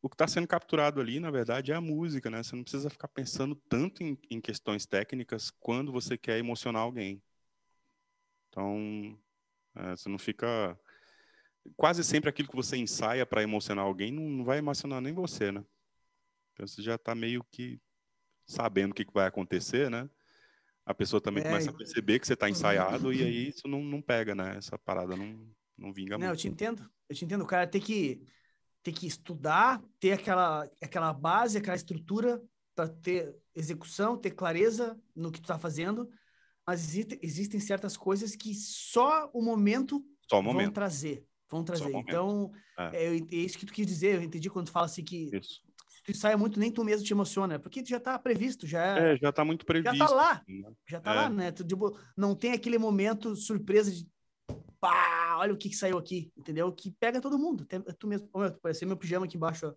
o que está sendo capturado ali, na verdade, é a música, né? Você não precisa ficar pensando tanto em, em questões técnicas quando você quer emocionar alguém. Então, é, você não fica quase sempre aquilo que você ensaia para emocionar alguém não, não, vai emocionar nem você, né? Então você já está meio que sabendo o que, que, vai acontecer, né? A pessoa também é, começa a perceber que você está uhum. ensaiado e aí isso não, não pega, né? Essa parada não, não vinga não, muito. Não, eu te entendo. Eu te entendo. O cara tem que, tem que estudar, ter aquela, aquela base, aquela estrutura para ter execução, ter clareza no que tu está fazendo. Mas existe, existem certas coisas que só o momento só o momento. vão trazer. Vão trazer. então, é. É, é. isso que tu quis dizer, eu entendi quando tu fala assim que isso. tu sai muito, nem tu mesmo te emociona, porque já tá previsto, já é, já tá muito tá previsto. Assim, né? Já tá lá. Já tá lá, né? Tu, tipo, não tem aquele momento surpresa de pá, olha o que, que saiu aqui, entendeu? Que pega todo mundo. Tem, tu mesmo, oh, meu, tu meu pijama aqui embaixo, ó.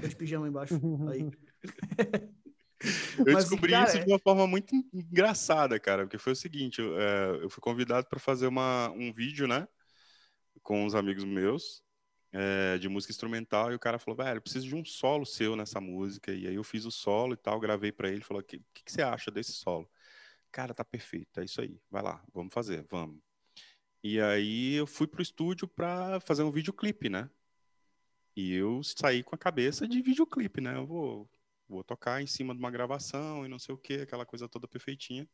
Meu pijama embaixo, aí. Eu Mas, descobri cara, isso é de uma forma muito engraçada, cara, porque foi o seguinte: eu, é, eu fui convidado para fazer uma, um vídeo, né? com uns amigos meus é, de música instrumental e o cara falou, velho, preciso de um solo seu nessa música. E aí eu fiz o solo e tal, gravei para ele, falou, o que, que, que você acha desse solo? Cara, tá perfeito, é isso aí, vai lá, vamos fazer, vamos. E aí eu fui pro estúdio para fazer um videoclipe, né? E eu saí com a cabeça de videoclipe, né? Eu vou, vou tocar em cima de uma gravação e não sei o que, aquela coisa toda perfeitinha.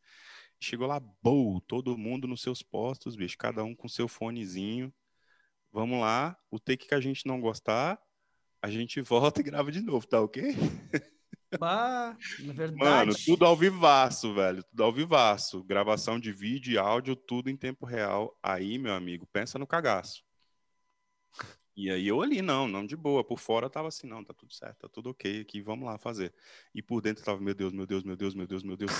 Chegou lá, bow, todo mundo nos seus postos, bicho, cada um com seu fonezinho vamos lá, o take que a gente não gostar, a gente volta e grava de novo, tá ok? Bah, na verdade. Mano, tudo ao vivaço, velho. Tudo ao vivaço. Gravação de vídeo e áudio, tudo em tempo real. Aí, meu amigo, pensa no cagaço. E aí eu ali, não, não de boa. Por fora tava assim, não, tá tudo certo, tá tudo ok aqui, vamos lá fazer. E por dentro tava, meu Deus, meu Deus, meu Deus, meu Deus, meu Deus.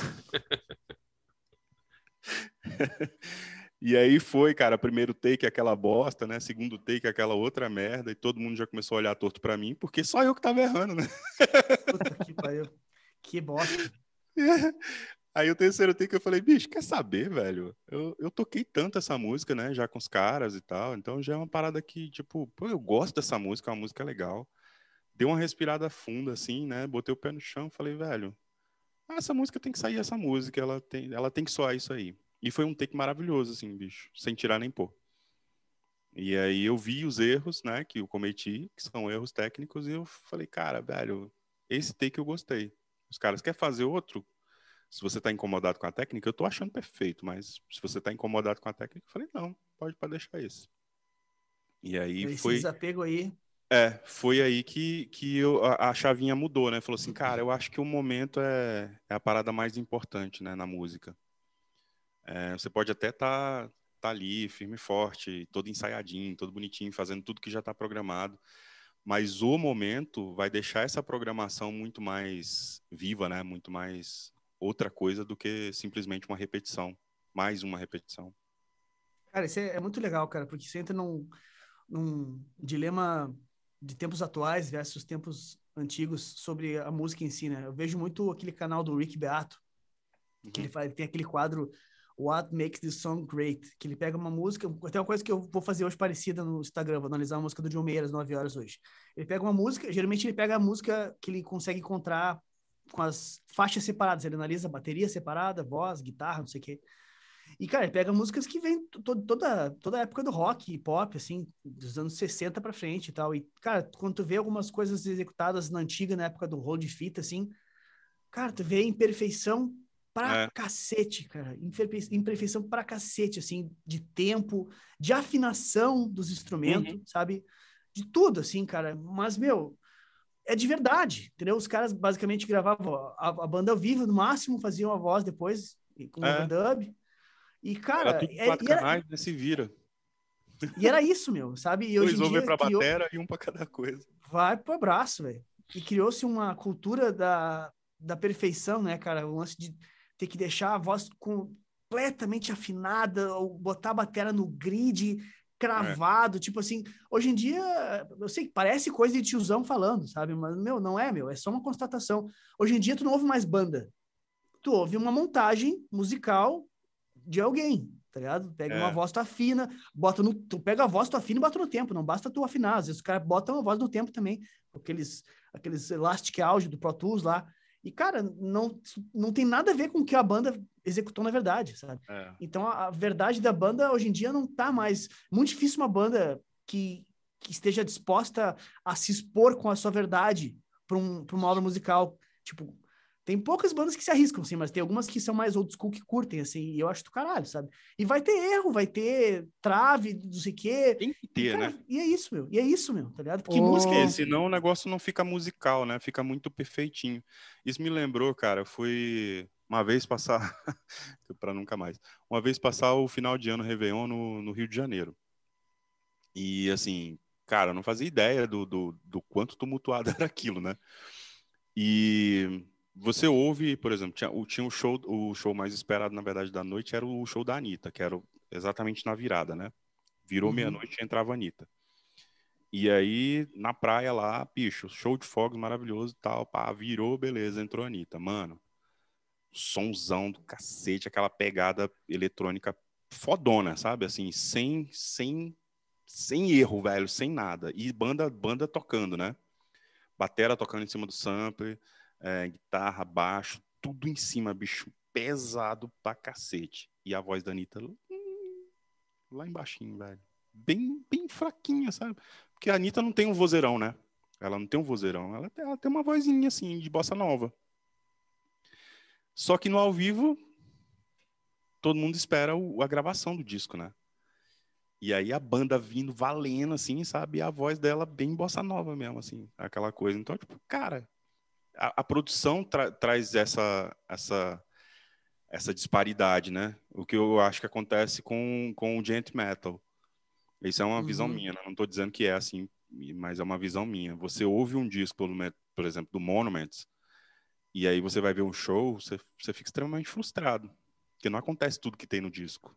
E aí foi, cara, primeiro take é aquela bosta, né? Segundo take é aquela outra merda, e todo mundo já começou a olhar torto para mim, porque só eu que tava errando, né? Puta que pariu. Que bosta. Aí o terceiro take eu falei, bicho, quer saber, velho? Eu, eu toquei tanto essa música, né? Já com os caras e tal. Então já é uma parada que, tipo, pô, eu gosto dessa música, é a música é legal. Deu uma respirada funda, assim, né? Botei o pé no chão falei, velho, essa música tem que sair essa música, ela tem, ela tem que soar isso aí. E foi um take maravilhoso, assim, bicho, sem tirar nem pôr. E aí eu vi os erros, né, que eu cometi, que são erros técnicos, e eu falei, cara, velho, esse take eu gostei. Os caras querem fazer outro? Se você tá incomodado com a técnica, eu tô achando perfeito, mas se você tá incomodado com a técnica, eu falei, não, pode para deixar esse. E aí esse foi... Esse desapego aí... É, foi aí que, que eu, a, a, chavinha mudou, né? Falou assim, cara, eu acho que o momento é, é a parada mais importante, né, na música é, você pode até estar tá, tá ali firme e forte, todo ensaiadinho, todo bonitinho, fazendo tudo que já está programado, mas o momento vai deixar essa programação muito mais viva, né? Muito mais outra coisa do que simplesmente uma repetição, mais uma repetição. Cara, isso é, é muito legal, cara, porque você entra num, num dilema de tempos atuais versus tempos antigos sobre a música em si, né? Eu vejo muito aquele canal do Rick Beato, que uhum. ele, faz, ele tem aquele quadro What Makes the Song Great, que ele pega uma música, até uma coisa que eu vou fazer hoje parecida no Instagram, vou analisar uma música do John Mayer às 9 horas hoje. Ele pega uma música, geralmente ele pega a música que ele consegue encontrar com as faixas separadas, ele analisa bateria separada, voz, guitarra, não sei o quê. E, cara, ele pega músicas que vêm to toda, toda a época do rock e pop, assim, dos anos 60 pra frente e tal. E, cara, quando tu vê algumas coisas executadas na antiga, na época do rol de fita, assim, cara, tu vê a imperfeição pra é. cacete, cara. Imperfeição pra cacete, assim, de tempo, de afinação dos instrumentos, uhum. sabe? De tudo, assim, cara. Mas, meu, é de verdade, entendeu? Os caras basicamente gravavam a, a banda vivo no máximo faziam a voz depois, com é. o dub. E, cara... Era tudo quatro é, canais, era... Né? se vira. E era isso, meu, sabe? E Dois over pra criou... batera e um pra cada coisa. Vai pro abraço, velho. E criou-se uma cultura da, da perfeição, né, cara? O lance de ter que deixar a voz completamente afinada, ou botar a bateria no grid cravado, é. tipo assim, hoje em dia, eu sei que parece coisa de tiozão falando, sabe? Mas, meu, não é, meu, é só uma constatação. Hoje em dia tu não ouve mais banda. Tu ouve uma montagem musical de alguém, tá ligado? Pega é. uma voz, tu afina, bota no. Tu pega a voz, tu afina e bota no tempo. Não basta tu afinar. Às vezes os caras botam a voz no tempo também. Aqueles, aqueles elastic áudio do Pro Tools lá. E, cara, não, não tem nada a ver com o que a banda executou na verdade, sabe? É. Então, a, a, verdade da banda hoje em dia não tá mais. Muito difícil uma banda que, que esteja disposta a se expor com a sua verdade para um, uma obra musical. Tipo, tem poucas bandas que se arriscam, sim, mas tem algumas que são mais old school que curtem, assim, e eu acho do caralho, sabe? E vai ter erro, vai ter trave, não sei o quê. Tem que ter, e, cara, né? E é isso, meu. E é isso, meu, tá ligado? Que oh. música é Senão o negócio não fica musical, né? Fica muito perfeitinho. Isso me lembrou, cara, foi uma vez passar, para nunca mais, uma vez passar o final de ano Réveillon no, no Rio de Janeiro. E, assim, cara, eu não fazia ideia do, do, do quanto tumultuado era aquilo, né? E você ouve, por exemplo, tinha, tinha show, o show mais esperado, na verdade, da noite era o show da Anitta, que era exatamente na virada, né? Virou uhum. meia-noite e entrava a Anitta. E aí, na praia lá, bicho, show de fogos maravilhoso e tal, pá, virou, beleza, entrou a Anitta. Mano, sonzão do cacete, aquela pegada eletrônica fodona, sabe? Assim, sem, sem, sem erro, velho, sem nada. E banda, banda tocando, né? Batera tocando em cima do sample, é, guitarra, baixo, tudo em cima, bicho, pesado pra cacete. E a voz da Anitta hum, lá embaixinho, velho. Bem, bem fraquinha, sabe? Porque a Anitta não tem um vozeirão, né? Ela não tem um vozeirão, ela, ela tem uma vozinha assim, de bossa nova. Só que no ao vivo, todo mundo espera o, a gravação do disco, né? E aí a banda vindo valendo, assim, sabe? E a voz dela bem bossa nova mesmo, assim, aquela coisa. Então, tipo, cara, a, a produção tra traz essa, essa, essa disparidade, né? O que eu acho que acontece com, com o gent metal. Isso é uma uhum. visão minha, né? não estou dizendo que é assim, mas é uma visão minha. Você ouve um disco, por exemplo, do Monuments, e aí você vai ver um show, você, você fica extremamente frustrado, porque não acontece tudo que tem no disco.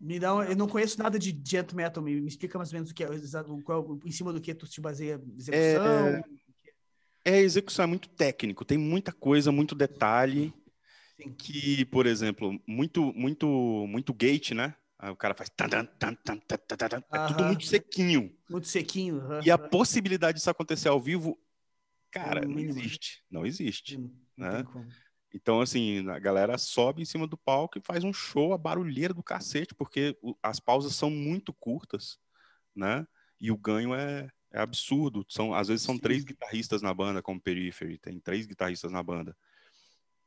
Me dá eu não conheço nada de gent metal, me, me, explica mais ou menos o que é, qual, em cima do que tu te baseia, execução... É, é é, execução é muito técnico, tem muita coisa, muito detalhe. Que, por exemplo, muito, muito, muito gate, né? Aí o cara faz. Tan, tan, tan, tan, tan, tan, tan. É tudo muito sequinho. Muito sequinho. E a possibilidade disso acontecer ao vivo, cara, é não né? existe. Não existe. Não, não né? Então, assim, a galera sobe em cima do palco e faz um show a barulheira do cacete, porque as pausas são muito curtas, né? E o ganho é, é absurdo. São, às vezes são Sim. três guitarristas na banda, como Periphery, tem três guitarristas na banda.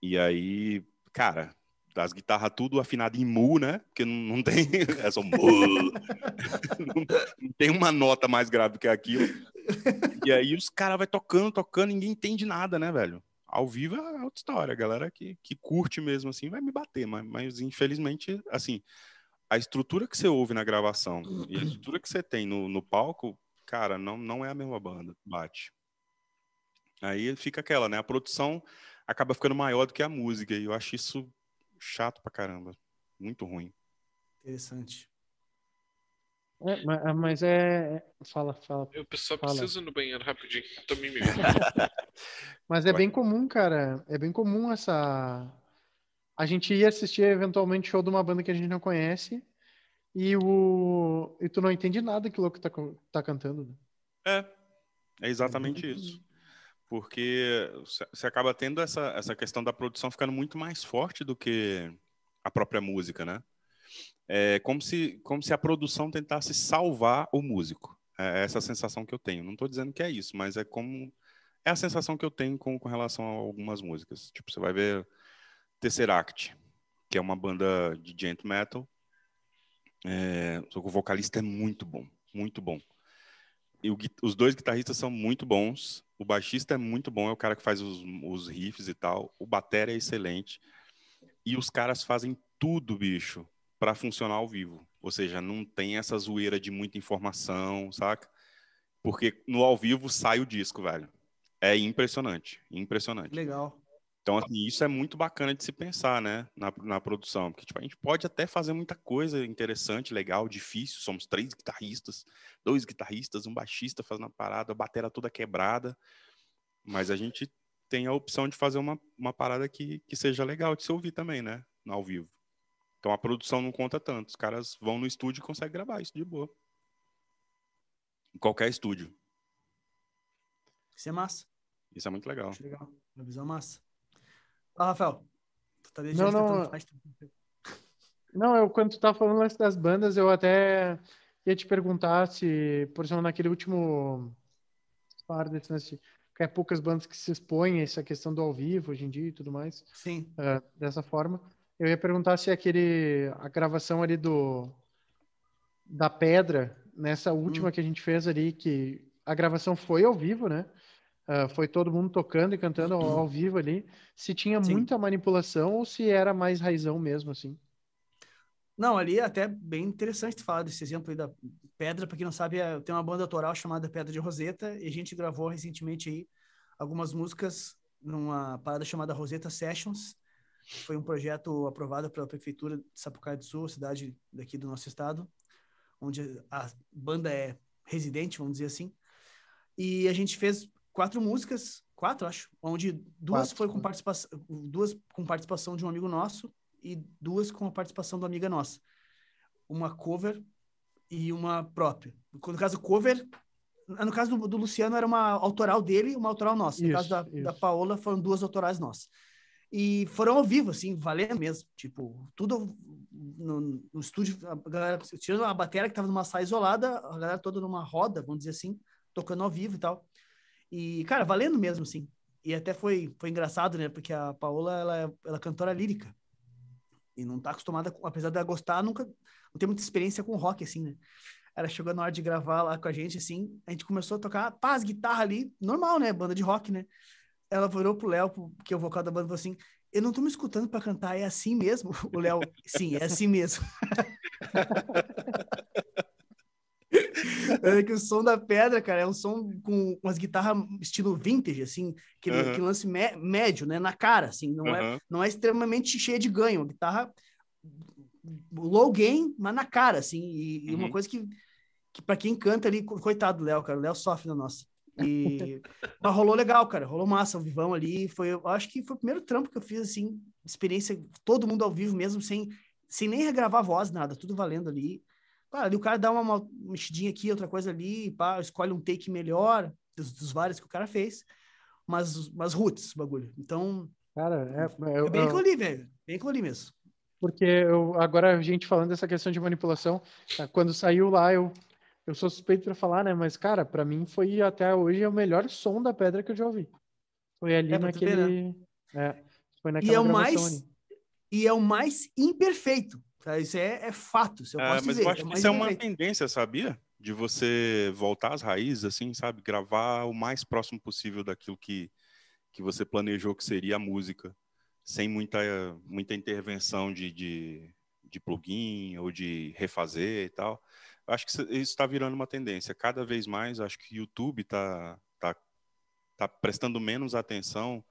E aí, cara, as guitarras tudo afinado em mu, né? Porque não, não tem. É só mu. não, não, tem uma nota mais grave que aquilo. E aí os caras vai tocando, tocando, ninguém entende nada, né, velho? Ao vivo é outra história, a galera que, que curte mesmo assim vai me bater, mas, mas infelizmente, assim, a estrutura que você ouve na gravação e a estrutura que você tem no, no palco cara, não, não é a mesma banda, bate. Aí fica aquela, né? A produção acaba ficando maior do que a música, e eu acho isso chato pra caramba. Muito ruim. Interessante. É, ah, mas é, é. Fala, fala. Eu só fala. preciso ir no banheiro rapidinho, também me Mas é Vai. bem comum, cara. É bem comum essa. A gente ia assistir eventualmente show de uma banda que a gente não conhece. E, o... e tu não entende nada que o louco tá, tá cantando. Né? É, é exatamente uhum. isso. Porque você acaba tendo essa, essa questão da produção ficando muito mais forte do que a própria música, né? É como se, como se a produção tentasse salvar o músico. É, é essa a sensação que eu tenho. Não estou dizendo que é isso, mas é como. É a sensação que eu tenho com, com relação a algumas músicas. Tipo, você vai ver Tesseract, que é uma banda de gent metal, é, o vocalista é muito bom, muito bom. E o, os dois guitarristas são muito bons. O baixista é muito bom, é o cara que faz os, os riffs e tal. O bateria é excelente. E os caras fazem tudo, bicho, para funcionar ao vivo. Ou seja, não tem essa zoeira de muita informação, saca? Porque no ao vivo sai o disco, velho. É impressionante, impressionante. Legal. Então, assim, isso é muito bacana de se pensar, né, na, na produção, porque tipo, a gente pode até fazer muita coisa interessante, legal, difícil. Somos três guitarristas, dois guitarristas, um baixista fazendo a parada, a batera toda quebrada, mas a gente tem a opção de fazer uma, uma parada que, que seja legal de se ouvir também, né, ao vivo. Então a produção não conta tanto, os caras vão no estúdio e conseguem gravar isso de boa. Em qualquer estúdio. Isso é massa. Isso é muito legal. Muito legal. Uma visão massa. Ah, Rafael, tu tá deixando não, não, não, eu quando tu tá falando das bandas, eu até ia te perguntar se, por exemplo, naquele último par desse né, que é poucas bandas que se expõem a essa questão do ao vivo hoje em dia e tudo mais. Sim. Uh, dessa forma, eu ia perguntar se aquele a gravação ali do da pedra nessa última hum. que a gente fez ali que a gravação foi ao vivo, né? Uh, foi todo mundo tocando e cantando ao, ao vivo ali, se tinha Sim. muita manipulação ou se era mais raizão mesmo, assim. Não, ali é até bem interessante tu falar desse exemplo aí da Pedra, para quem não sabe, é, eu tem uma banda autoral chamada Pedra de Roseta, e a gente gravou recentemente aí algumas músicas numa parada chamada Roseta Sessions, foi um projeto aprovado pela Prefeitura de Sapucaí do Sul, cidade daqui do nosso estado, onde a banda é residente, vamos dizer assim, e a gente fez quatro músicas, quatro, acho, onde duas quatro, foi com né? participação, duas com participação de um amigo nosso e duas com a participação de uma amiga nossa. Uma cover e uma própria. No caso, cover, no caso do, do Luciano, era uma autoral dele e uma autoral nossa. No isso, caso da, da Paola, foram duas autorais nossas. E foram ao vivo, assim, valendo mesmo. Tipo, tudo no, no estúdio, a galera, tirando a bateria que estava numa sala isolada, a galera toda numa roda, vamos dizer assim, tocando ao vivo e tal. E, cara, valendo mesmo, sim. E até foi, foi engraçado, né? Porque a Paola, ela, ela é cantora lírica. E não tá acostumada, com, apesar de ela gostar, nunca... Não tem muita experiência com rock, assim, né? Ela chegou na hora de gravar lá com a gente, assim. A gente começou a tocar, paz, guitarra ali. Normal, né? Banda de rock, né? Ela virou pro Léo, que é o vocal da banda, falou assim... Eu não tô me escutando para cantar, é assim mesmo? O Léo, sim, é assim mesmo. É que o som da pedra, cara, é um som com umas guitarras estilo vintage, assim, que, uhum. que lance médio, né? Na cara, assim, não, uhum. é, não é extremamente cheia de ganho. Uma guitarra low gain, mas na cara, assim, e, uhum. e uma uhum. coisa que, que para quem canta ali, coitado do Léo, cara, o Léo sofre na nossa. E mas rolou legal, cara, rolou massa, o vivão ali, foi, eu acho que foi o primeiro trampo que eu fiz, assim, experiência, todo mundo ao vivo mesmo, sem, sem nem regravar voz, nada, tudo valendo ali. Cara, ali o cara dá uma mexidinha aqui, outra coisa ali, pá, escolhe um take melhor dos, dos vários que o cara fez. Mas, mas roots, bagulho. Então. Cara, é. é bem eu, que eu li, velho. Bem que eu li mesmo. Porque eu, agora a gente falando dessa questão de manipulação, tá, quando saiu lá, eu, eu sou suspeito para falar, né? Mas, cara, para mim foi até hoje o melhor som da pedra que eu já ouvi. Foi ali é, naquele. Ver, né? é, foi naquele. e é E é o mais imperfeito. Isso é, é fato, isso eu é, posso é, mas dizer. eu acho que isso é uma tendência, sabia? De você voltar às raízes, assim, sabe? Gravar o mais próximo possível daquilo que, que você planejou que seria a música, sem muita, muita intervenção de, de, de plugin ou de refazer e tal. Acho que isso está virando uma tendência. Cada vez mais, acho que o YouTube está tá, tá prestando menos atenção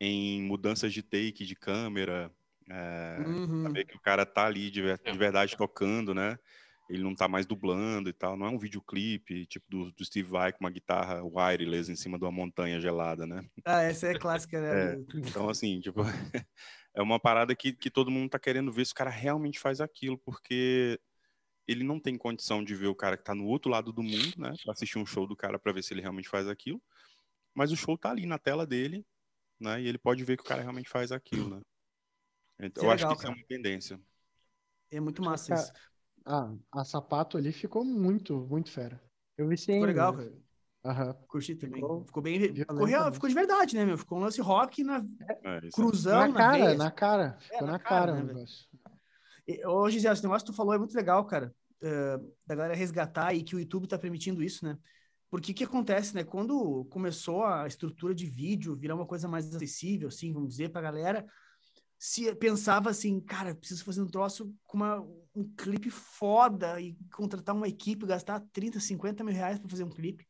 em mudanças de take, de câmera, é, uhum. Saber que o cara tá ali de, de, é. verdade tocando, né? Ele não tá mais dublando e tal. Não é um videoclipe, tipo do, do Steve Vai com uma guitarra wireless em cima de uma montanha gelada, né? Ah, essa é clássica, né? É, então, assim, tipo, é uma parada que, que todo mundo tá querendo ver se o cara realmente faz aquilo, porque ele não tem condição de ver o cara que tá no outro lado do mundo, né? Pra assistir um show do cara para ver se ele realmente faz aquilo. Mas o show tá ali na tela dele, né? E ele pode ver que o cara realmente faz aquilo, né? Então, eu legal, acho que cara. isso é uma tendência. É muito massa isso. Ah, a sapato ali ficou muito, muito fera. Eu vi sim. Ficou legal, cara. Uhum. Curti também. Ficou, ficou bem. Ficou, real, né? ficou de verdade, né, meu? Ficou um lance rock na é, cruzão. Na cara, na, na cara. É, ficou é, na, cara, cara né, o negócio. ô, Gisele, esse negócio que tu falou é muito legal, cara. Uh, da galera resgatar e que o YouTube tá permitindo isso, né? Porque que acontece, né? Quando começou a estrutura de vídeo virar uma coisa mais acessível, assim, vamos dizer, pra galera, se pensava assim, cara, preciso fazer um troço com uma, um clipe foda e contratar uma equipe, gastar 30, 50 mil reais para fazer um clipe.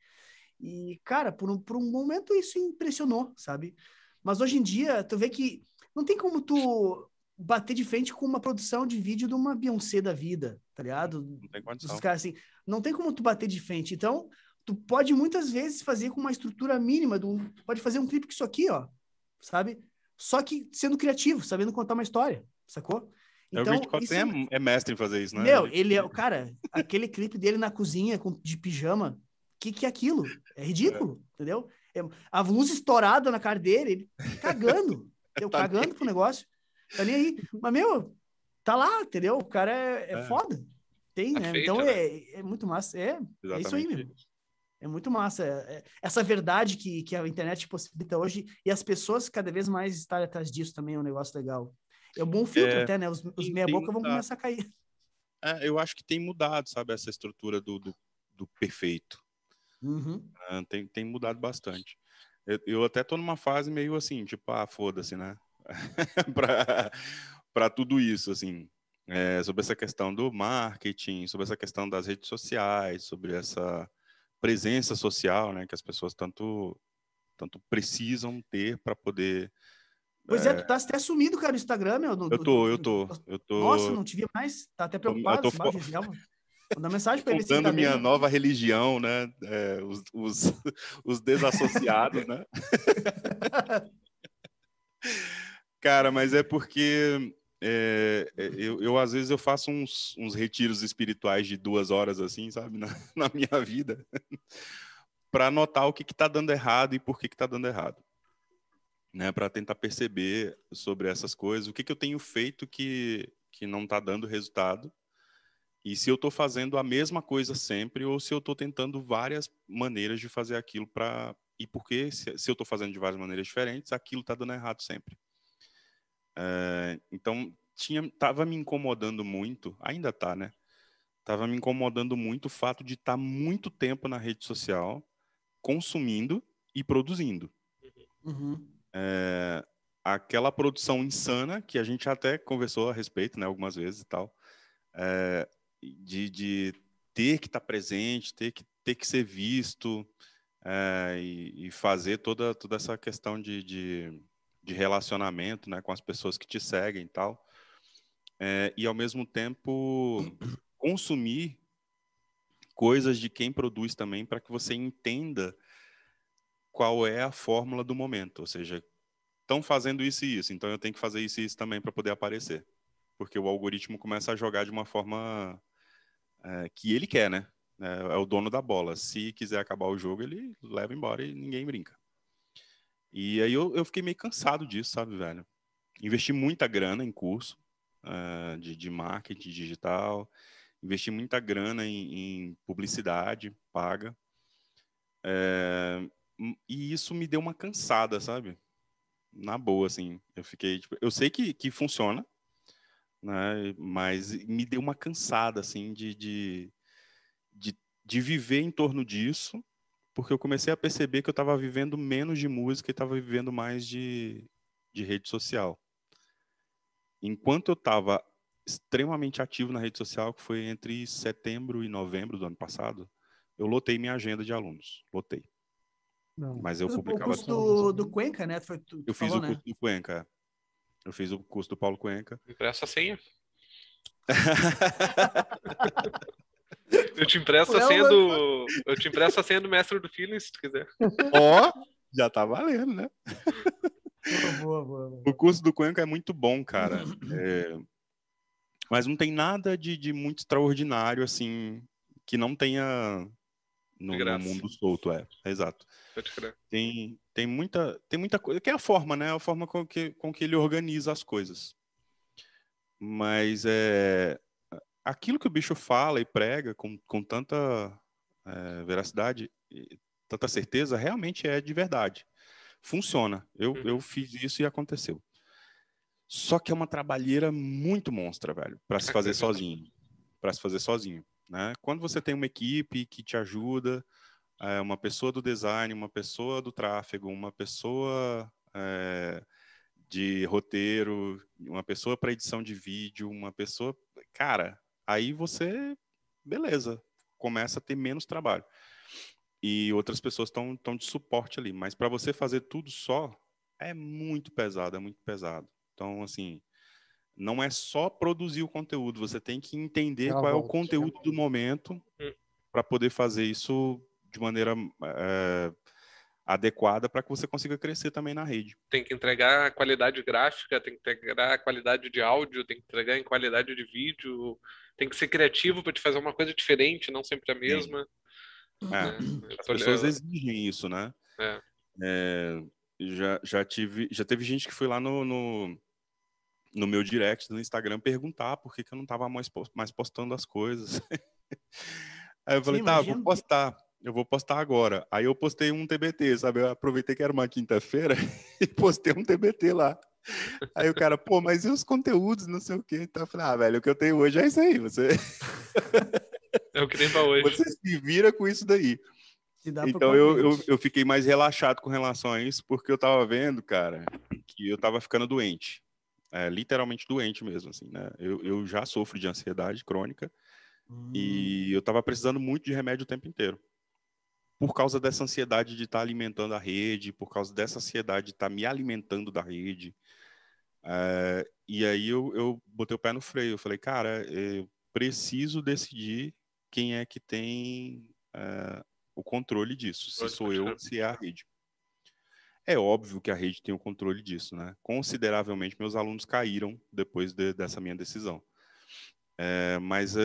E, cara, por um, por um momento isso impressionou, sabe? Mas hoje em dia, tu vê que não tem como tu bater de frente com uma produção de vídeo de uma Beyoncé da vida, tá ligado? Não tem Os caras assim, não tem como tu bater de frente. Então, tu pode muitas vezes fazer com uma estrutura mínima, do, tu pode fazer um clipe com isso aqui, ó, sabe? só que sendo criativo, sabendo contar uma história, sacou? É, então, o isso... é, é, mestre em fazer isso, né? Meu, ele é, é, o cara, aquele clipe dele na cozinha com, de pijama, que que é aquilo? É ridículo, é. entendeu? É, a luz estourada na cara dele, ele cagando, eu tá cagando bem. pro negócio, tá nem aí. Mas, meu, tá lá, entendeu? O cara é, é foda. Tem, né? então né? É, muito massa. É, é isso aí mesmo. É muito massa. É, é, essa verdade que, que a internet possibilita hoje e as pessoas cada vez mais estarem atrás disso também é um negócio legal. É um bom filtro é, até, né? Os, os meia-boca vão começar a cair. É, eu acho que tem mudado, sabe, essa estrutura do, do, do perfeito. Uhum. É, tem, tem mudado bastante. Eu, eu até tô numa fase meio assim, tipo, ah, foda-se, né? para tudo isso, assim. É, sobre essa questão do marketing, sobre essa questão das redes sociais, sobre essa presença social, né, que as pessoas tanto tanto precisam ter para poder Pois é, é, tu eh, tá até sumido, cara, no Instagram, meu. No, eu, tô, eu tô, eu tô. Nossa, não te vi mais. Tá até preocupado. Eu tô, eu Mandar mensagem para ele. Assim Contando tá minha bem. nova religião, né? É, os, os, os desassociados, né? cara, mas é porque é, é, eu, eu, às vezes eu faço uns, uns, retiros espirituais de duas horas assim, sabe, na, na minha vida, para notar o que está dando errado e por que está dando errado, né? Para tentar perceber sobre essas coisas, o que, que eu tenho feito que que não está dando resultado e se eu estou fazendo a mesma coisa sempre ou se eu estou tentando várias maneiras de fazer aquilo para e porque se, se eu estou fazendo de várias maneiras diferentes, aquilo está dando errado sempre. Eh, então, tinha, tava me incomodando muito, ainda tá, né? Tava me incomodando muito o fato de estar tá muito tempo na rede social, consumindo e produzindo. Uhum. É, aquela produção insana, que a gente até conversou a respeito, né, algumas vezes e tal, é, de, de ter que estar tá presente, ter que, ter que ser visto, é, e, e, fazer toda, toda essa questão de, de de relacionamento né, com as pessoas que te seguem e tal. É, e, ao mesmo tempo, consumir coisas de quem produz também para que você entenda qual é a fórmula do momento. Ou seja, estão fazendo isso e isso, então eu tenho que fazer isso e isso também para poder aparecer. Porque o algoritmo começa a jogar de uma forma é, que ele quer, né? É, é o dono da bola. Se quiser acabar o jogo, ele leva embora e ninguém brinca. E aí eu, eu fiquei meio cansado disso, sabe, velho? Investi muita grana em curso uh, de, de marketing digital, investi muita grana em, em publicidade paga. É, e isso me deu uma cansada, sabe? Na boa, assim. Eu fiquei, tipo, eu sei que, que funciona, né? Mas me deu uma cansada, assim, de, de, de, de viver em torno disso porque eu comecei a perceber que eu estava vivendo menos de música e estava vivendo mais de, de rede social. Enquanto eu estava extremamente ativo na rede social, que foi entre setembro e novembro do ano passado, eu lotei minha agenda de alunos. Lotei. Não. Mas eu publicava... O curso do, do Cuenca, né? Foi, tu, tu eu falou, fiz o né? curso né? do Cuenca. É. Eu fiz o curso do Paulo Cuenca. Impressa a senha. Eu te impresso a senha do. Eu te empresto a senha do mestre do filho, se tu quiser. Ó, oh, já tá valendo, né? Boa, boa, boa. O curso do Cuenca é muito bom, cara. É... Mas não tem nada de, de, muito extraordinário, assim, que não tenha no, no mundo solto, é. é exato. Tem, tem, muita, tem muita coisa, que é a forma, né? A forma com que, com que ele organiza as coisas. Mas é, aquilo que o bicho fala e prega com, com tanta é, veracidade, tanta certeza, realmente é de verdade. Funciona. Eu, uhum. eu fiz isso e aconteceu. Só que é uma trabalheira muito monstra, velho, para se fazer sozinho. Para se fazer sozinho. Né? Quando você tem uma equipe que te ajuda, é, uma pessoa do design, uma pessoa do tráfego, uma pessoa é, de roteiro, uma pessoa para edição de vídeo, uma pessoa. Cara, aí você, beleza, começa a ter menos trabalho. E outras pessoas estão de suporte ali. Mas para você fazer tudo só, é muito pesado, é muito pesado. Então, assim, não é só produzir o conteúdo, você tem que entender qual é o né? conteúdo do momento hum. para poder fazer isso de maneira é, adequada para que você consiga crescer também na rede. Tem que entregar qualidade gráfica, tem que entregar qualidade de áudio, tem que entregar em qualidade de vídeo, tem que ser criativo para te fazer uma coisa diferente, não sempre a mesma. É. É. As pessoas exigem isso, né? É. É, já, já, tive, já teve gente que foi lá no, no, no meu direct no Instagram perguntar por que, que eu não estava mais, mais postando as coisas. Aí eu falei, Sim, tá, vou postar eu vou postar agora. Aí eu postei um TBT, sabe? Eu aproveitei que era uma quinta-feira e postei um TBT lá. Aí o cara, pô, mas e os conteúdos, não sei o quê? Então eu falei, ah, velho, o que eu tenho hoje é isso aí, você... É o que tem pra hoje. Você se vira com isso daí. Então eu, eu, eu, fiquei mais relaxado com relação a isso, porque eu tava vendo, cara, que eu tava ficando doente. É, literalmente doente mesmo, assim, né? Eu, eu já sofro de ansiedade crônica hum. e eu tava precisando muito de remédio o tempo inteiro por causa dessa ansiedade de estar tá alimentando a rede, por causa dessa ansiedade de estar tá me alimentando da rede. É, e aí eu, eu botei o pé no freio, eu falei, cara, eu preciso decidir quem é que tem é, o controle disso, se sou eu, se é a rede. É óbvio que a rede tem o controle disso, né? Consideravelmente, meus alunos caíram depois de, dessa minha decisão. É, mas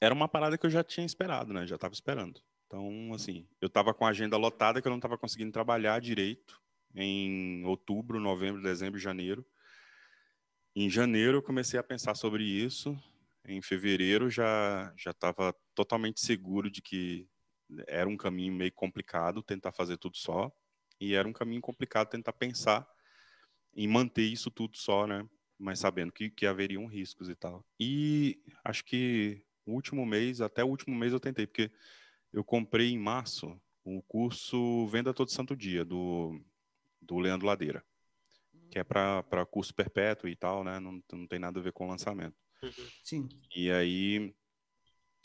era uma parada que eu já tinha esperado, né? Já estava esperando. Então, assim, eu estava com a agenda lotada que eu não estava conseguindo trabalhar direito em outubro, novembro, dezembro, janeiro. Em janeiro eu comecei a pensar sobre isso. Em fevereiro já já estava totalmente seguro de que era um caminho meio complicado tentar fazer tudo só e era um caminho complicado tentar pensar em manter isso tudo só, né? Mas sabendo que, que haveriam riscos e tal. E acho que o último mês, até o último mês eu tentei, porque eu comprei em março o curso Venda Todo Santo Dia, do, do Leandro Ladeira, que é para curso perpétuo e tal, né? Não, não tem nada a ver com o lançamento. Uhum. Sim. E aí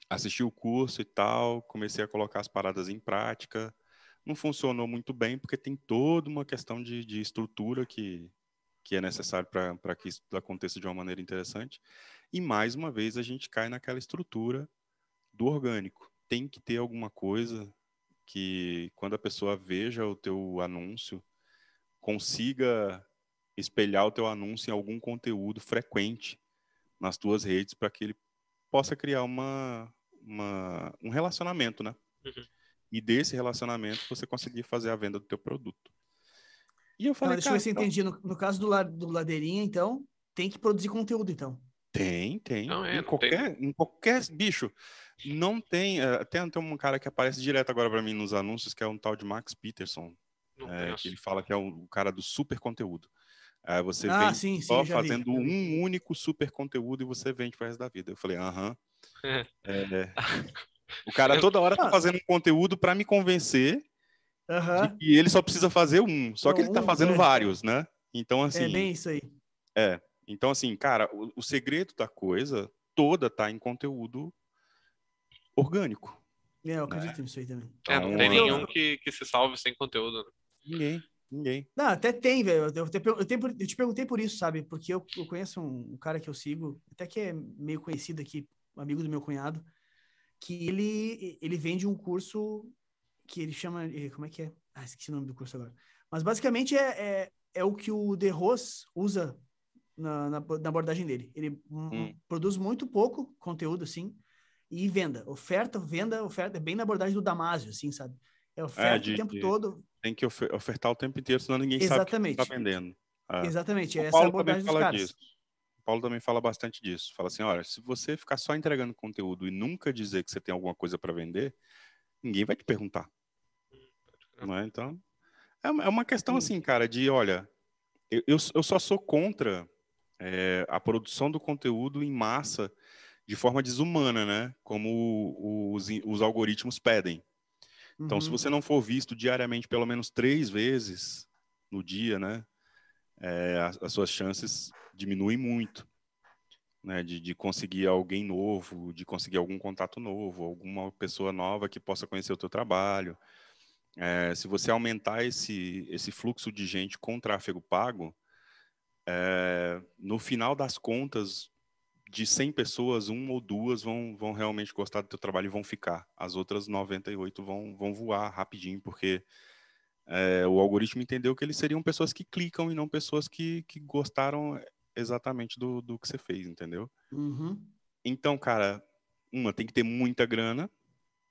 assisti o curso e tal, comecei a colocar as paradas em prática. Não funcionou muito bem, porque tem toda uma questão de, de estrutura que, que é necessário para que isso aconteça de uma maneira interessante. E mais uma vez a gente cai naquela estrutura do orgânico tem que ter alguma coisa que quando a pessoa veja o teu anúncio consiga espelhar o teu anúncio em algum conteúdo frequente nas tuas redes para que ele possa criar uma, uma um relacionamento, né? Uhum. E desse relacionamento você conseguir fazer a venda do teu produto. E eu falei, então, deixa eu ver se eu então... entendi. No, no, caso do, la, do Ladeirinha, então, tem que produzir conteúdo, então. Tem, tem. Não, é, em, qualquer, tem. em qualquer bicho. Não tem. Eh, tem, tem um cara que aparece direto agora para mim nos anúncios, que é um tal de Max Peterson. É, que ele fala que é o cara do super conteúdo. Aí você ah, vem sim, só sim, fazendo vi. um único super conteúdo e você vende pro resto da vida. Eu falei, aham. É. É. o cara toda hora tá ah. fazendo um conteúdo para me convencer uhum. ele só precisa fazer um. Só que ele tá fazendo é. vários, né? Então, é assim. É bem isso aí. É. Então, assim, cara, o, o segredo da coisa toda tá em conteúdo orgânico. É, eu né? acredito é. nisso aí também. É, não então, tem nenhum assim, que, que se salve sem conteúdo. Né? Ninguém, ninguém. Não, até tem, velho. Eu, eu, eu, te perguntei por isso, sabe? Porque eu, eu conheço um, um, cara que eu sigo, até que é meio conhecido aqui, um amigo do meu cunhado, que ele, ele vende um curso que ele chama. Eh, como é que é? Ah, esqueci o nome do curso agora. Mas basicamente é, é, é o que o De usa na, na, na abordagem dele. Ele hum. hum. produz muito pouco conteúdo, assim e venda. Oferta, venda, oferta, é bem na abordagem do Damásio, assim, sabe? É, é oferta é, de, o tempo de, todo. Tem que ofertar o tempo inteiro, senão ninguém Exatamente. sabe o que está vendendo. É. Exatamente, o essa Paulo é a abordagem também fala Disso. O Paulo também fala bastante disso. Fala assim, olha, se você ficar só entregando conteúdo e nunca dizer que você tem alguma coisa para vender, ninguém vai te perguntar. Uhum. Não é? Então, é uma é questão assim, cara, de, olha, eu, eu, só sou contra é, a produção do conteúdo em massa de forma desumana, né? Como os, os algoritmos pedem. Então, uhum. se você não for visto diariamente pelo menos três vezes no dia, né? É, as, suas chances diminuem muito, né? De, de conseguir alguém novo, de conseguir algum contato novo, alguma pessoa nova que possa conhecer o teu trabalho. É, se você aumentar esse, esse fluxo de gente com tráfego pago, é, no final das contas, de 100 pessoas, uma ou duas vão, vão realmente gostar do teu trabalho e vão ficar. As outras 98 vão, vão voar rapidinho, porque é, o algoritmo entendeu que eles seriam pessoas que clicam e não pessoas que, que gostaram exatamente do, do que você fez, entendeu? Uhum. Então, cara, uma, tem que ter muita grana,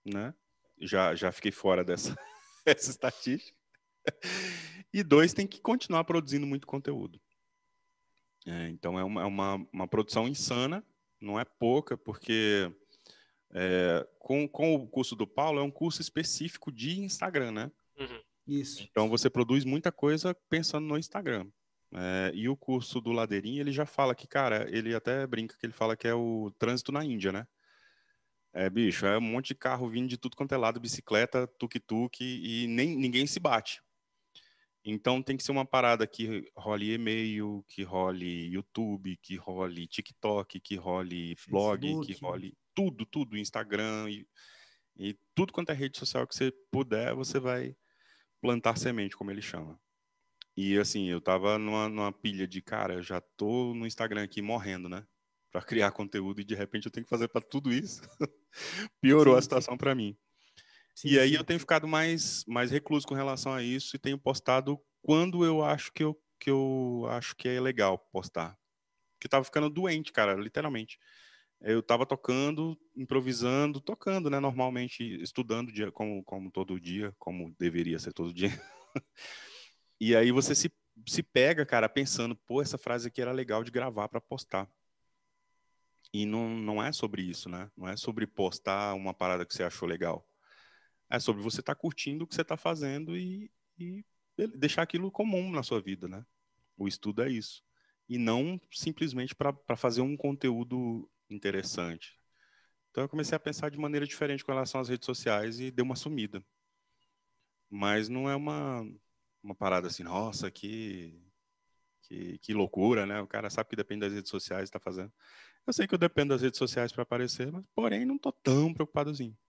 né? Já, já fiquei fora dessa essa estatística. E dois, tem que continuar produzindo muito conteúdo. É, então é, uma, é uma, uma, produção insana, não é pouca, porque é, com, com o curso do Paulo é um curso específico de Instagram, né? Uhum. Isso. Então você produz muita coisa pensando no Instagram. É, e o curso do Ladeirinha, ele já fala que, cara, ele até brinca que ele fala que é o trânsito na Índia, né? É, bicho, é um monte de carro vindo de tudo quanto é lado, bicicleta, tuk-tuk, e nem, ninguém se bate. Então tem que ser uma parada que role e-mail, que role YouTube, que role TikTok, que role blog, Facebook. que role tudo, tudo, Instagram e, e tudo quanto é rede social que você puder, você vai plantar semente, como ele chama. E assim, eu tava numa, numa pilha de, cara, já tô no Instagram aqui morrendo, né? Para criar conteúdo e de repente eu tenho que fazer para tudo isso. Piorou Sim. a situação para mim. Sim, e aí sim. eu tenho ficado mais, mais recluso com relação a isso e tenho postado quando eu acho que eu, que eu acho que é legal postar. Que eu tava ficando doente, cara, literalmente. Eu tava tocando, improvisando, tocando, né? Normalmente, estudando dia, como, como todo dia, como deveria ser todo dia. e aí você se, se pega, cara, pensando, pô, essa frase aqui era legal de gravar para postar. E não, não é sobre isso, né? Não é sobre postar uma parada que você achou legal. É sobre você estar tá curtindo o que você está fazendo e, e deixar aquilo comum na sua vida, né? O estudo é isso. E não simplesmente para fazer um conteúdo interessante. Então eu comecei a pensar de maneira diferente com relação às redes sociais e deu uma sumida. Mas não é uma, uma parada assim, nossa, que, que, que loucura, né? O cara sabe que depende das redes sociais, está fazendo. Eu sei que eu dependo das redes sociais para aparecer, mas porém não estou tão preocupadozinho. Assim.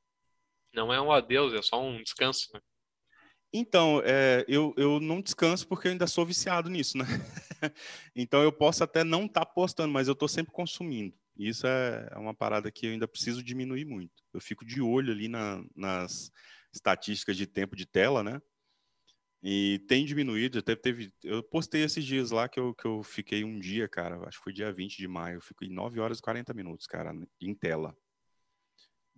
Não é um adeus, é só um descanso, né? Então, é, eu, eu não descanso porque eu ainda sou viciado nisso, né? então eu posso até não estar tá postando, mas eu estou sempre consumindo. Isso é, é uma parada que eu ainda preciso diminuir muito. Eu fico de olho ali na, nas estatísticas de tempo de tela, né? E tem diminuído, até teve. Eu postei esses dias lá que eu, que eu fiquei um dia, cara, acho que foi dia 20 de maio, eu fiquei 9 horas e 40 minutos, cara, em tela.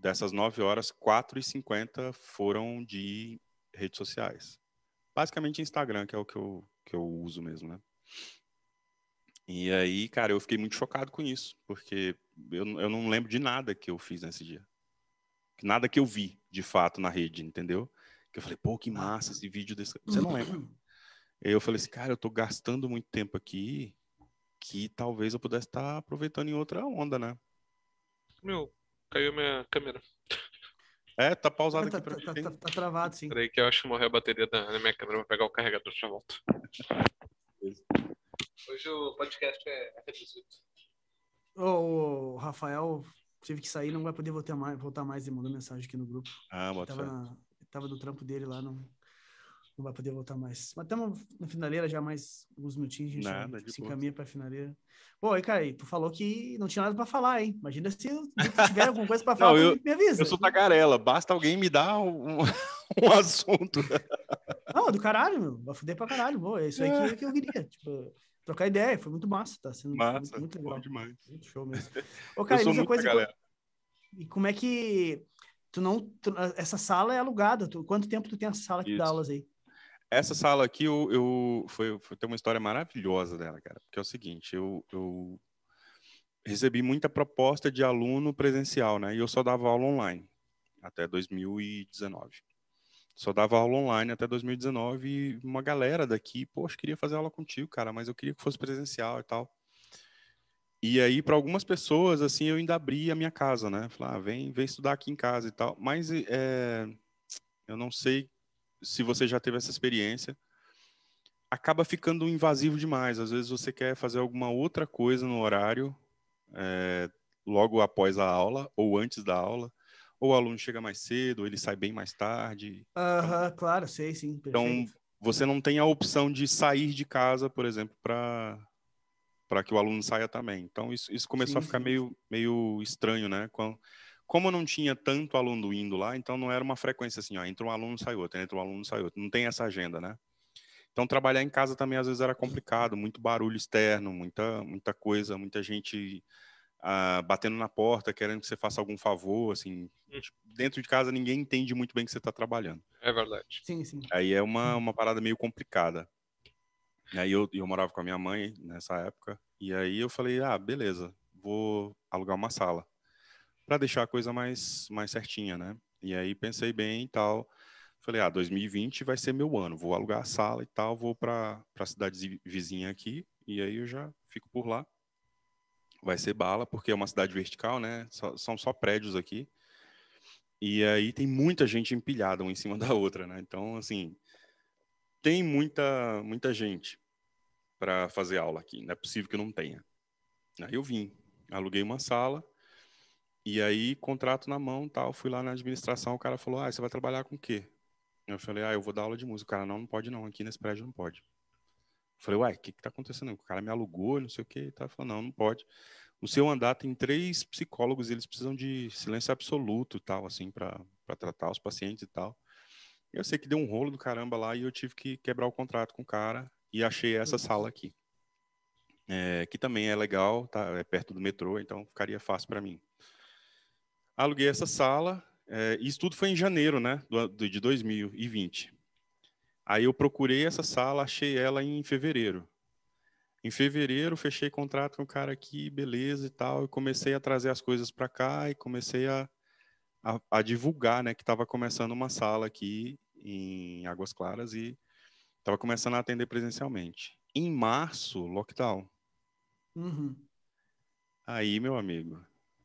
Dessas 9 horas, 4 e 50 foram de redes sociais. Basicamente Instagram, que é o que eu, que eu uso mesmo, né? E aí, cara, eu fiquei muito chocado com isso, porque eu, eu não lembro de nada que eu fiz nesse dia. Nada que eu vi, de fato, na rede, entendeu? Que eu falei, pô, que massa esse vídeo desse. Você não lembra? eu falei assim, cara, eu tô gastando muito tempo aqui que talvez eu pudesse estar tá aproveitando em outra onda, né? Meu, Caiu minha câmera. É, tá pausado tá, aqui pra tá, mim. Tá, tá, tá, travado, sim. Peraí que eu acho que morreu a bateria da minha câmera. Vou pegar o carregador, já volto. Hoje o podcast é, é reduzido. Oh, o Rafael tive que sair, não vai poder voltar mais, voltar mais e mandou mensagem aqui no grupo. Ah, bota tava, tava do trampo dele lá, não, não vai poder voltar mais. Mas estamos na finaleira já mais alguns minutinhos, a gente nada, já, se encaminha para a finaleira. Pô, e Kai, tu falou que não tinha nada para falar, hein? Imagina se tiver alguma coisa para falar, não, eu, me avisa. Eu sou tagarela, basta alguém me dar um, um assunto. Não, do caralho, meu. Vai fuder para caralho, pô. É isso aí que, que eu queria. Tipo, trocar ideia, foi muito massa, tá sendo massa, muito, muito legal. demais. Muito show mesmo. Ô, Kai, uma coisa. E como é que tu não essa sala é alugada tu, quanto tempo tu tem essa sala que dá aulas aí essa sala aqui, eu, eu foi, foi ter uma história maravilhosa dela, cara. Porque é o seguinte, eu, eu recebi muita proposta de aluno presencial, né? E eu só dava aula online até 2019. Só dava aula online até 2019 e uma galera daqui, poxa, queria fazer aula contigo, cara, mas eu queria que fosse presencial e tal. E aí, para algumas pessoas, assim, eu ainda abri a minha casa, né? Falar, ah, vem, vem estudar aqui em casa e tal. Mas é, eu não sei se você já teve essa experiência, acaba ficando invasivo demais. Às vezes você quer fazer alguma outra coisa no horário, é, logo após a aula ou antes da aula, ou o aluno chega mais cedo, ou ele sai bem mais tarde. Aham, uh -huh, então, claro, sei sim. Então, perfeito. Então você não tem a opção de sair de casa, por exemplo, para para que o aluno saia também. Então isso, isso começou sim, a ficar meio meio estranho, né? Quando, como não tinha tanto aluno indo lá, então não era uma frequência assim, ó, entra um aluno, sai outro, entra um aluno, sai outro. Não tem essa agenda, né? Então trabalhar em casa também às vezes era complicado, muito barulho externo, muita muita coisa, muita gente ah, batendo na porta, querendo que você faça algum favor, assim. Hum. Tipo, dentro de casa ninguém entende muito bem que você está trabalhando. É verdade. Sim, sim. Aí é uma, hum. uma parada meio complicada. E aí eu, eu morava com a minha mãe nessa época, e aí eu falei, ah, beleza, vou alugar uma sala para deixar a coisa mais, mais certinha, né? E aí pensei bem e tal. Falei, ah, 2020 vai ser meu ano, vou alugar a sala e tal, vou para a cidade vizinha aqui, e aí eu já fico por lá. Vai ser bala, porque é uma cidade vertical, né? Só, são só prédios aqui. E aí tem muita gente empilhada uma em cima da outra, né? Então, assim, tem muita, muita gente para fazer aula aqui, não é possível que não tenha. Aí eu vim, aluguei uma sala, e aí, contrato na mão tal, fui lá na administração, o cara falou, ah, você vai trabalhar com o quê? Eu falei, ah, eu vou dar aula de música. O cara, não, não pode não, aqui nesse prédio não pode. Eu falei, uai, o que que tá acontecendo? O cara me alugou, não sei o quê, Ele falou, não, não pode. No seu andar tem três psicólogos, eles precisam de silêncio absoluto tal, assim, para tratar os pacientes e tal. Eu sei que deu um rolo do caramba lá e eu tive que quebrar o contrato com o cara e achei essa sala aqui. É, que também é legal, tá? É perto do metrô, então ficaria fácil para mim aluguei essa sala, é, isso tudo foi em janeiro né, do, de 2020. Aí eu procurei essa sala, achei ela em fevereiro. Em fevereiro, fechei contrato com o cara aqui, beleza e tal, e comecei a trazer as coisas para cá e comecei a, a, a divulgar né, que estava começando uma sala aqui em Águas Claras e estava começando a atender presencialmente. Em março, lockdown. Uhum. Aí, meu amigo,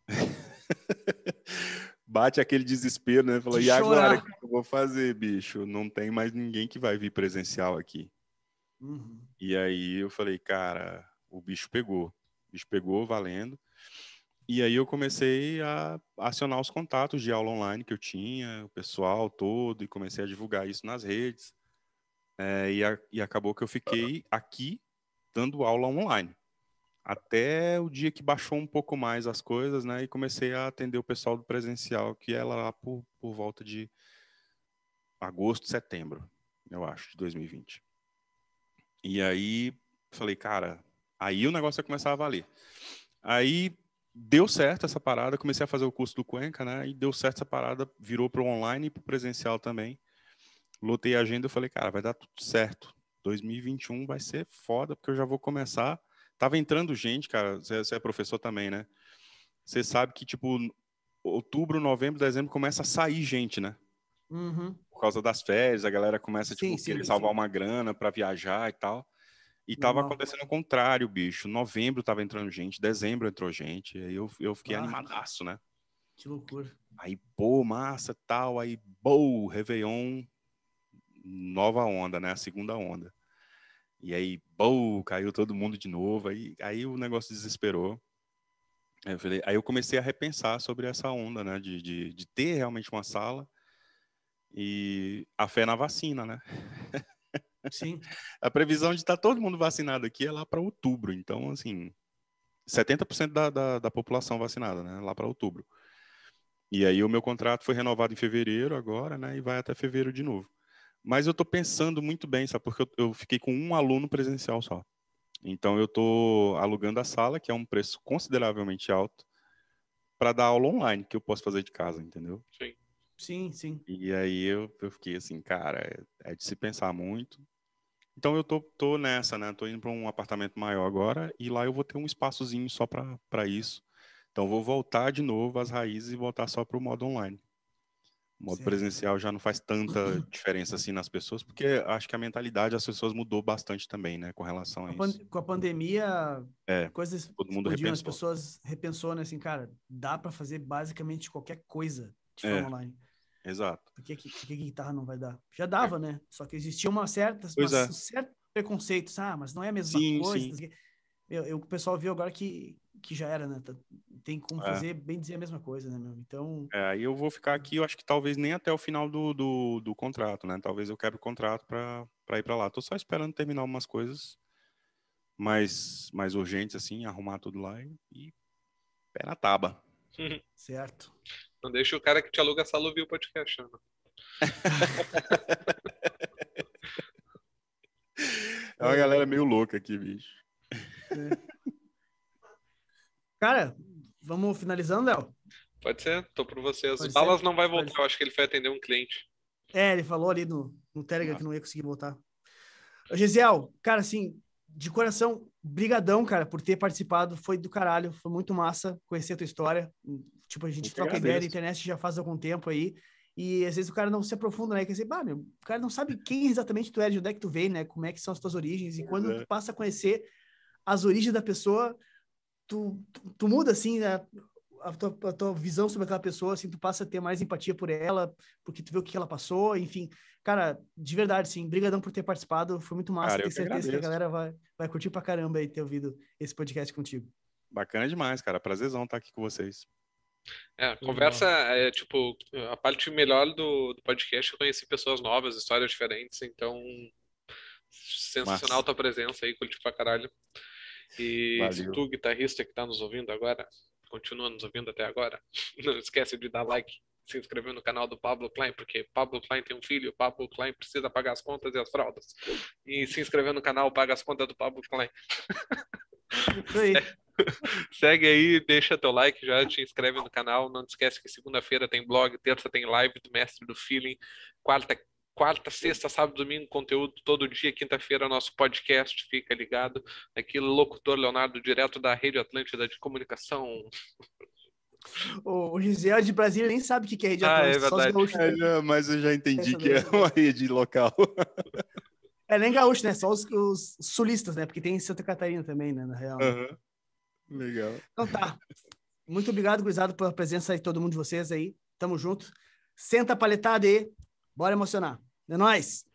Bate aquele desespero, né? Fala, De e chorar. agora? O que eu vou fazer, bicho? Não tem mais ninguém que vai vir presencial aqui. Uhum. E aí eu falei, cara, o bicho pegou. O bicho pegou valendo. E aí eu comecei a acionar os contatos de aula online que eu tinha, o pessoal todo, e comecei a divulgar isso nas redes. É, e, a, e acabou que eu fiquei aqui dando aula online até o dia que baixou um pouco mais as coisas, né? E comecei a atender o pessoal do presencial, que era é lá por, por volta de agosto, setembro, eu acho, de 2020. E aí falei, cara, aí o negócio ia começar a valer. Aí deu certo essa parada, comecei a fazer o curso do Cuenca, né? E deu certo essa parada, virou para o online e para o presencial também. Lotei a agenda e falei, cara, vai dar tudo certo. 2021 vai ser foda, porque eu já vou começar Tava entrando gente, cara. É, você é professor também, né? Você sabe que, tipo, outubro, novembro, dezembro começa a sair gente, né? Uhum. Por causa das férias, a galera começa tipo, sim, sim, querer sim, salvar uma grana para viajar e tal. E tava acontecendo o contrário, bicho. Novembro tava entrando gente, dezembro entrou gente. Aí eu, eu fiquei ah, animadaço, né? Que loucura. Aí, pô, massa, tal. Aí, boa, Réveillon, nova onda, né? A segunda onda. E aí, bou, caiu todo mundo de novo. Aí, aí o negócio desesperou. Aí eu, falei, aí eu comecei a repensar sobre essa onda, né? De, de, de ter realmente uma sala e a fé na vacina, né? Sim. a previsão de estar tá todo mundo vacinado aqui é lá para outubro. Então, assim, 70% da, da, da população vacinada, né? Lá para outubro. E aí o meu contrato foi renovado em fevereiro agora, né? E vai até fevereiro de novo. Mas eu estou pensando muito bem, sabe? Porque eu, eu, fiquei com um aluno presencial só. Então eu estou alugando a sala, que é um preço consideravelmente alto, para dar aula online, que eu posso fazer de casa, entendeu? Sim. Sim, sim. E aí eu, eu fiquei assim, cara, é, é de se pensar muito. Então eu tô, tô nessa, né? Tô indo para um apartamento maior agora e lá eu vou ter um espaçozinho só para isso. Então vou voltar de novo às raízes e voltar só para o modo online. O modo Sim. presencial já não faz tanta diferença assim nas pessoas, porque acho que a mentalidade das pessoas mudou bastante também, né, com relação a, a isso. Com a pandemia, é, coisas todo mundo explodiam, repensou. as pessoas repensou, né, assim, cara, dá para fazer basicamente qualquer coisa de é, forma online. Exato. Por que, que, que, guitarra não vai dar? Já dava, é. né? Só que existia uma certa, uma, é. um certo preconceito, assim, ah, mas não é a mesma sim, coisa. Sim. Eu, eu, o pessoal viu agora que, que já era, né? tem como é. fazer, bem dizer, a mesma coisa, né, meu? Então. É, eu vou ficar aqui, eu acho que talvez nem até o final do, do, do contrato, né? Talvez eu quebre o contrato para ir para lá. Tô só esperando terminar umas coisas mais, mais urgentes, assim, arrumar tudo lá e, e pé na taba. certo. Não deixa o cara que te aluga a sala ouvir o podcast, né? É uma galera meio louca aqui, bicho. É. Cara, Vamos finalizando, Léo? Pode ser, tô por vocês O Dallas não vai voltar, eu acho que ele foi atender um cliente. É, ele falou ali no, no Telegram ah. que não ia conseguir voltar. Gisiel, cara, assim, de coração, brigadão, cara, por ter participado. Foi do caralho, foi muito massa conhecer a tua história. Tipo, a gente Muito troca ideia na internet já faz algum tempo aí. E às vezes o cara não se aprofunda, né? Quer dizer, bah, meu, o cara não sabe quem exatamente tu é, de onde é que tu vem, né? Como é que são as tuas origens. E quando é. tu passa a conhecer as origens da pessoa, tu, tu, muda, assim, a, né, a, tua, a, tua, visão sobre aquela pessoa, assim, tu passa a ter mais empatia por ela, porque tu vê o que ela passou, enfim. Cara, de verdade, sim, brigadão por ter participado, foi muito massa, tenho certeza agradeço. que a galera vai, vai curtir pra caramba aí ter ouvido esse podcast contigo. Bacana demais, cara. Prazerzão estar aqui com vocês. É, a conversa é tipo a parte melhor do, do podcast é conhecer pessoas novas, histórias diferentes, então sensacional Massa. tua presença aí, curti pra caralho. E Valeu. se tu, guitarrista que está nos ouvindo agora, continua nos ouvindo até agora, não esquece de dar like, se inscrever no canal do Pablo Klein, porque Pablo Klein tem um filho, Pablo Klein precisa pagar as contas e as fraldas. E se inscrever no canal, paga as contas do Pablo Klein. Segue aí, deixa teu like, já te inscreve no canal. Não te esquece que segunda-feira tem blog, terça tem live do Mestre do Feeling, quarta quarta, sexta, sábado, domingo, conteúdo todo dia, quinta-feira, nosso podcast, fica ligado. Aqui, locutor Leonardo, direto da Rede Atlântida de Comunicação. O Gisele é de Brasília nem sabe o que é rede ah, é verdade. só os gaúchos. É, mas eu já entendi que é uma rede local. É nem gaúcho, né? Só os, os, sulistas, né? Porque tem Santa Catarina também, né? Na real. Uhum. Legal. Então tá. Muito obrigado, gurizado, pela presença de todo mundo de vocês aí. Tamo junto. Senta a paletada e bora emocionar. É nóis!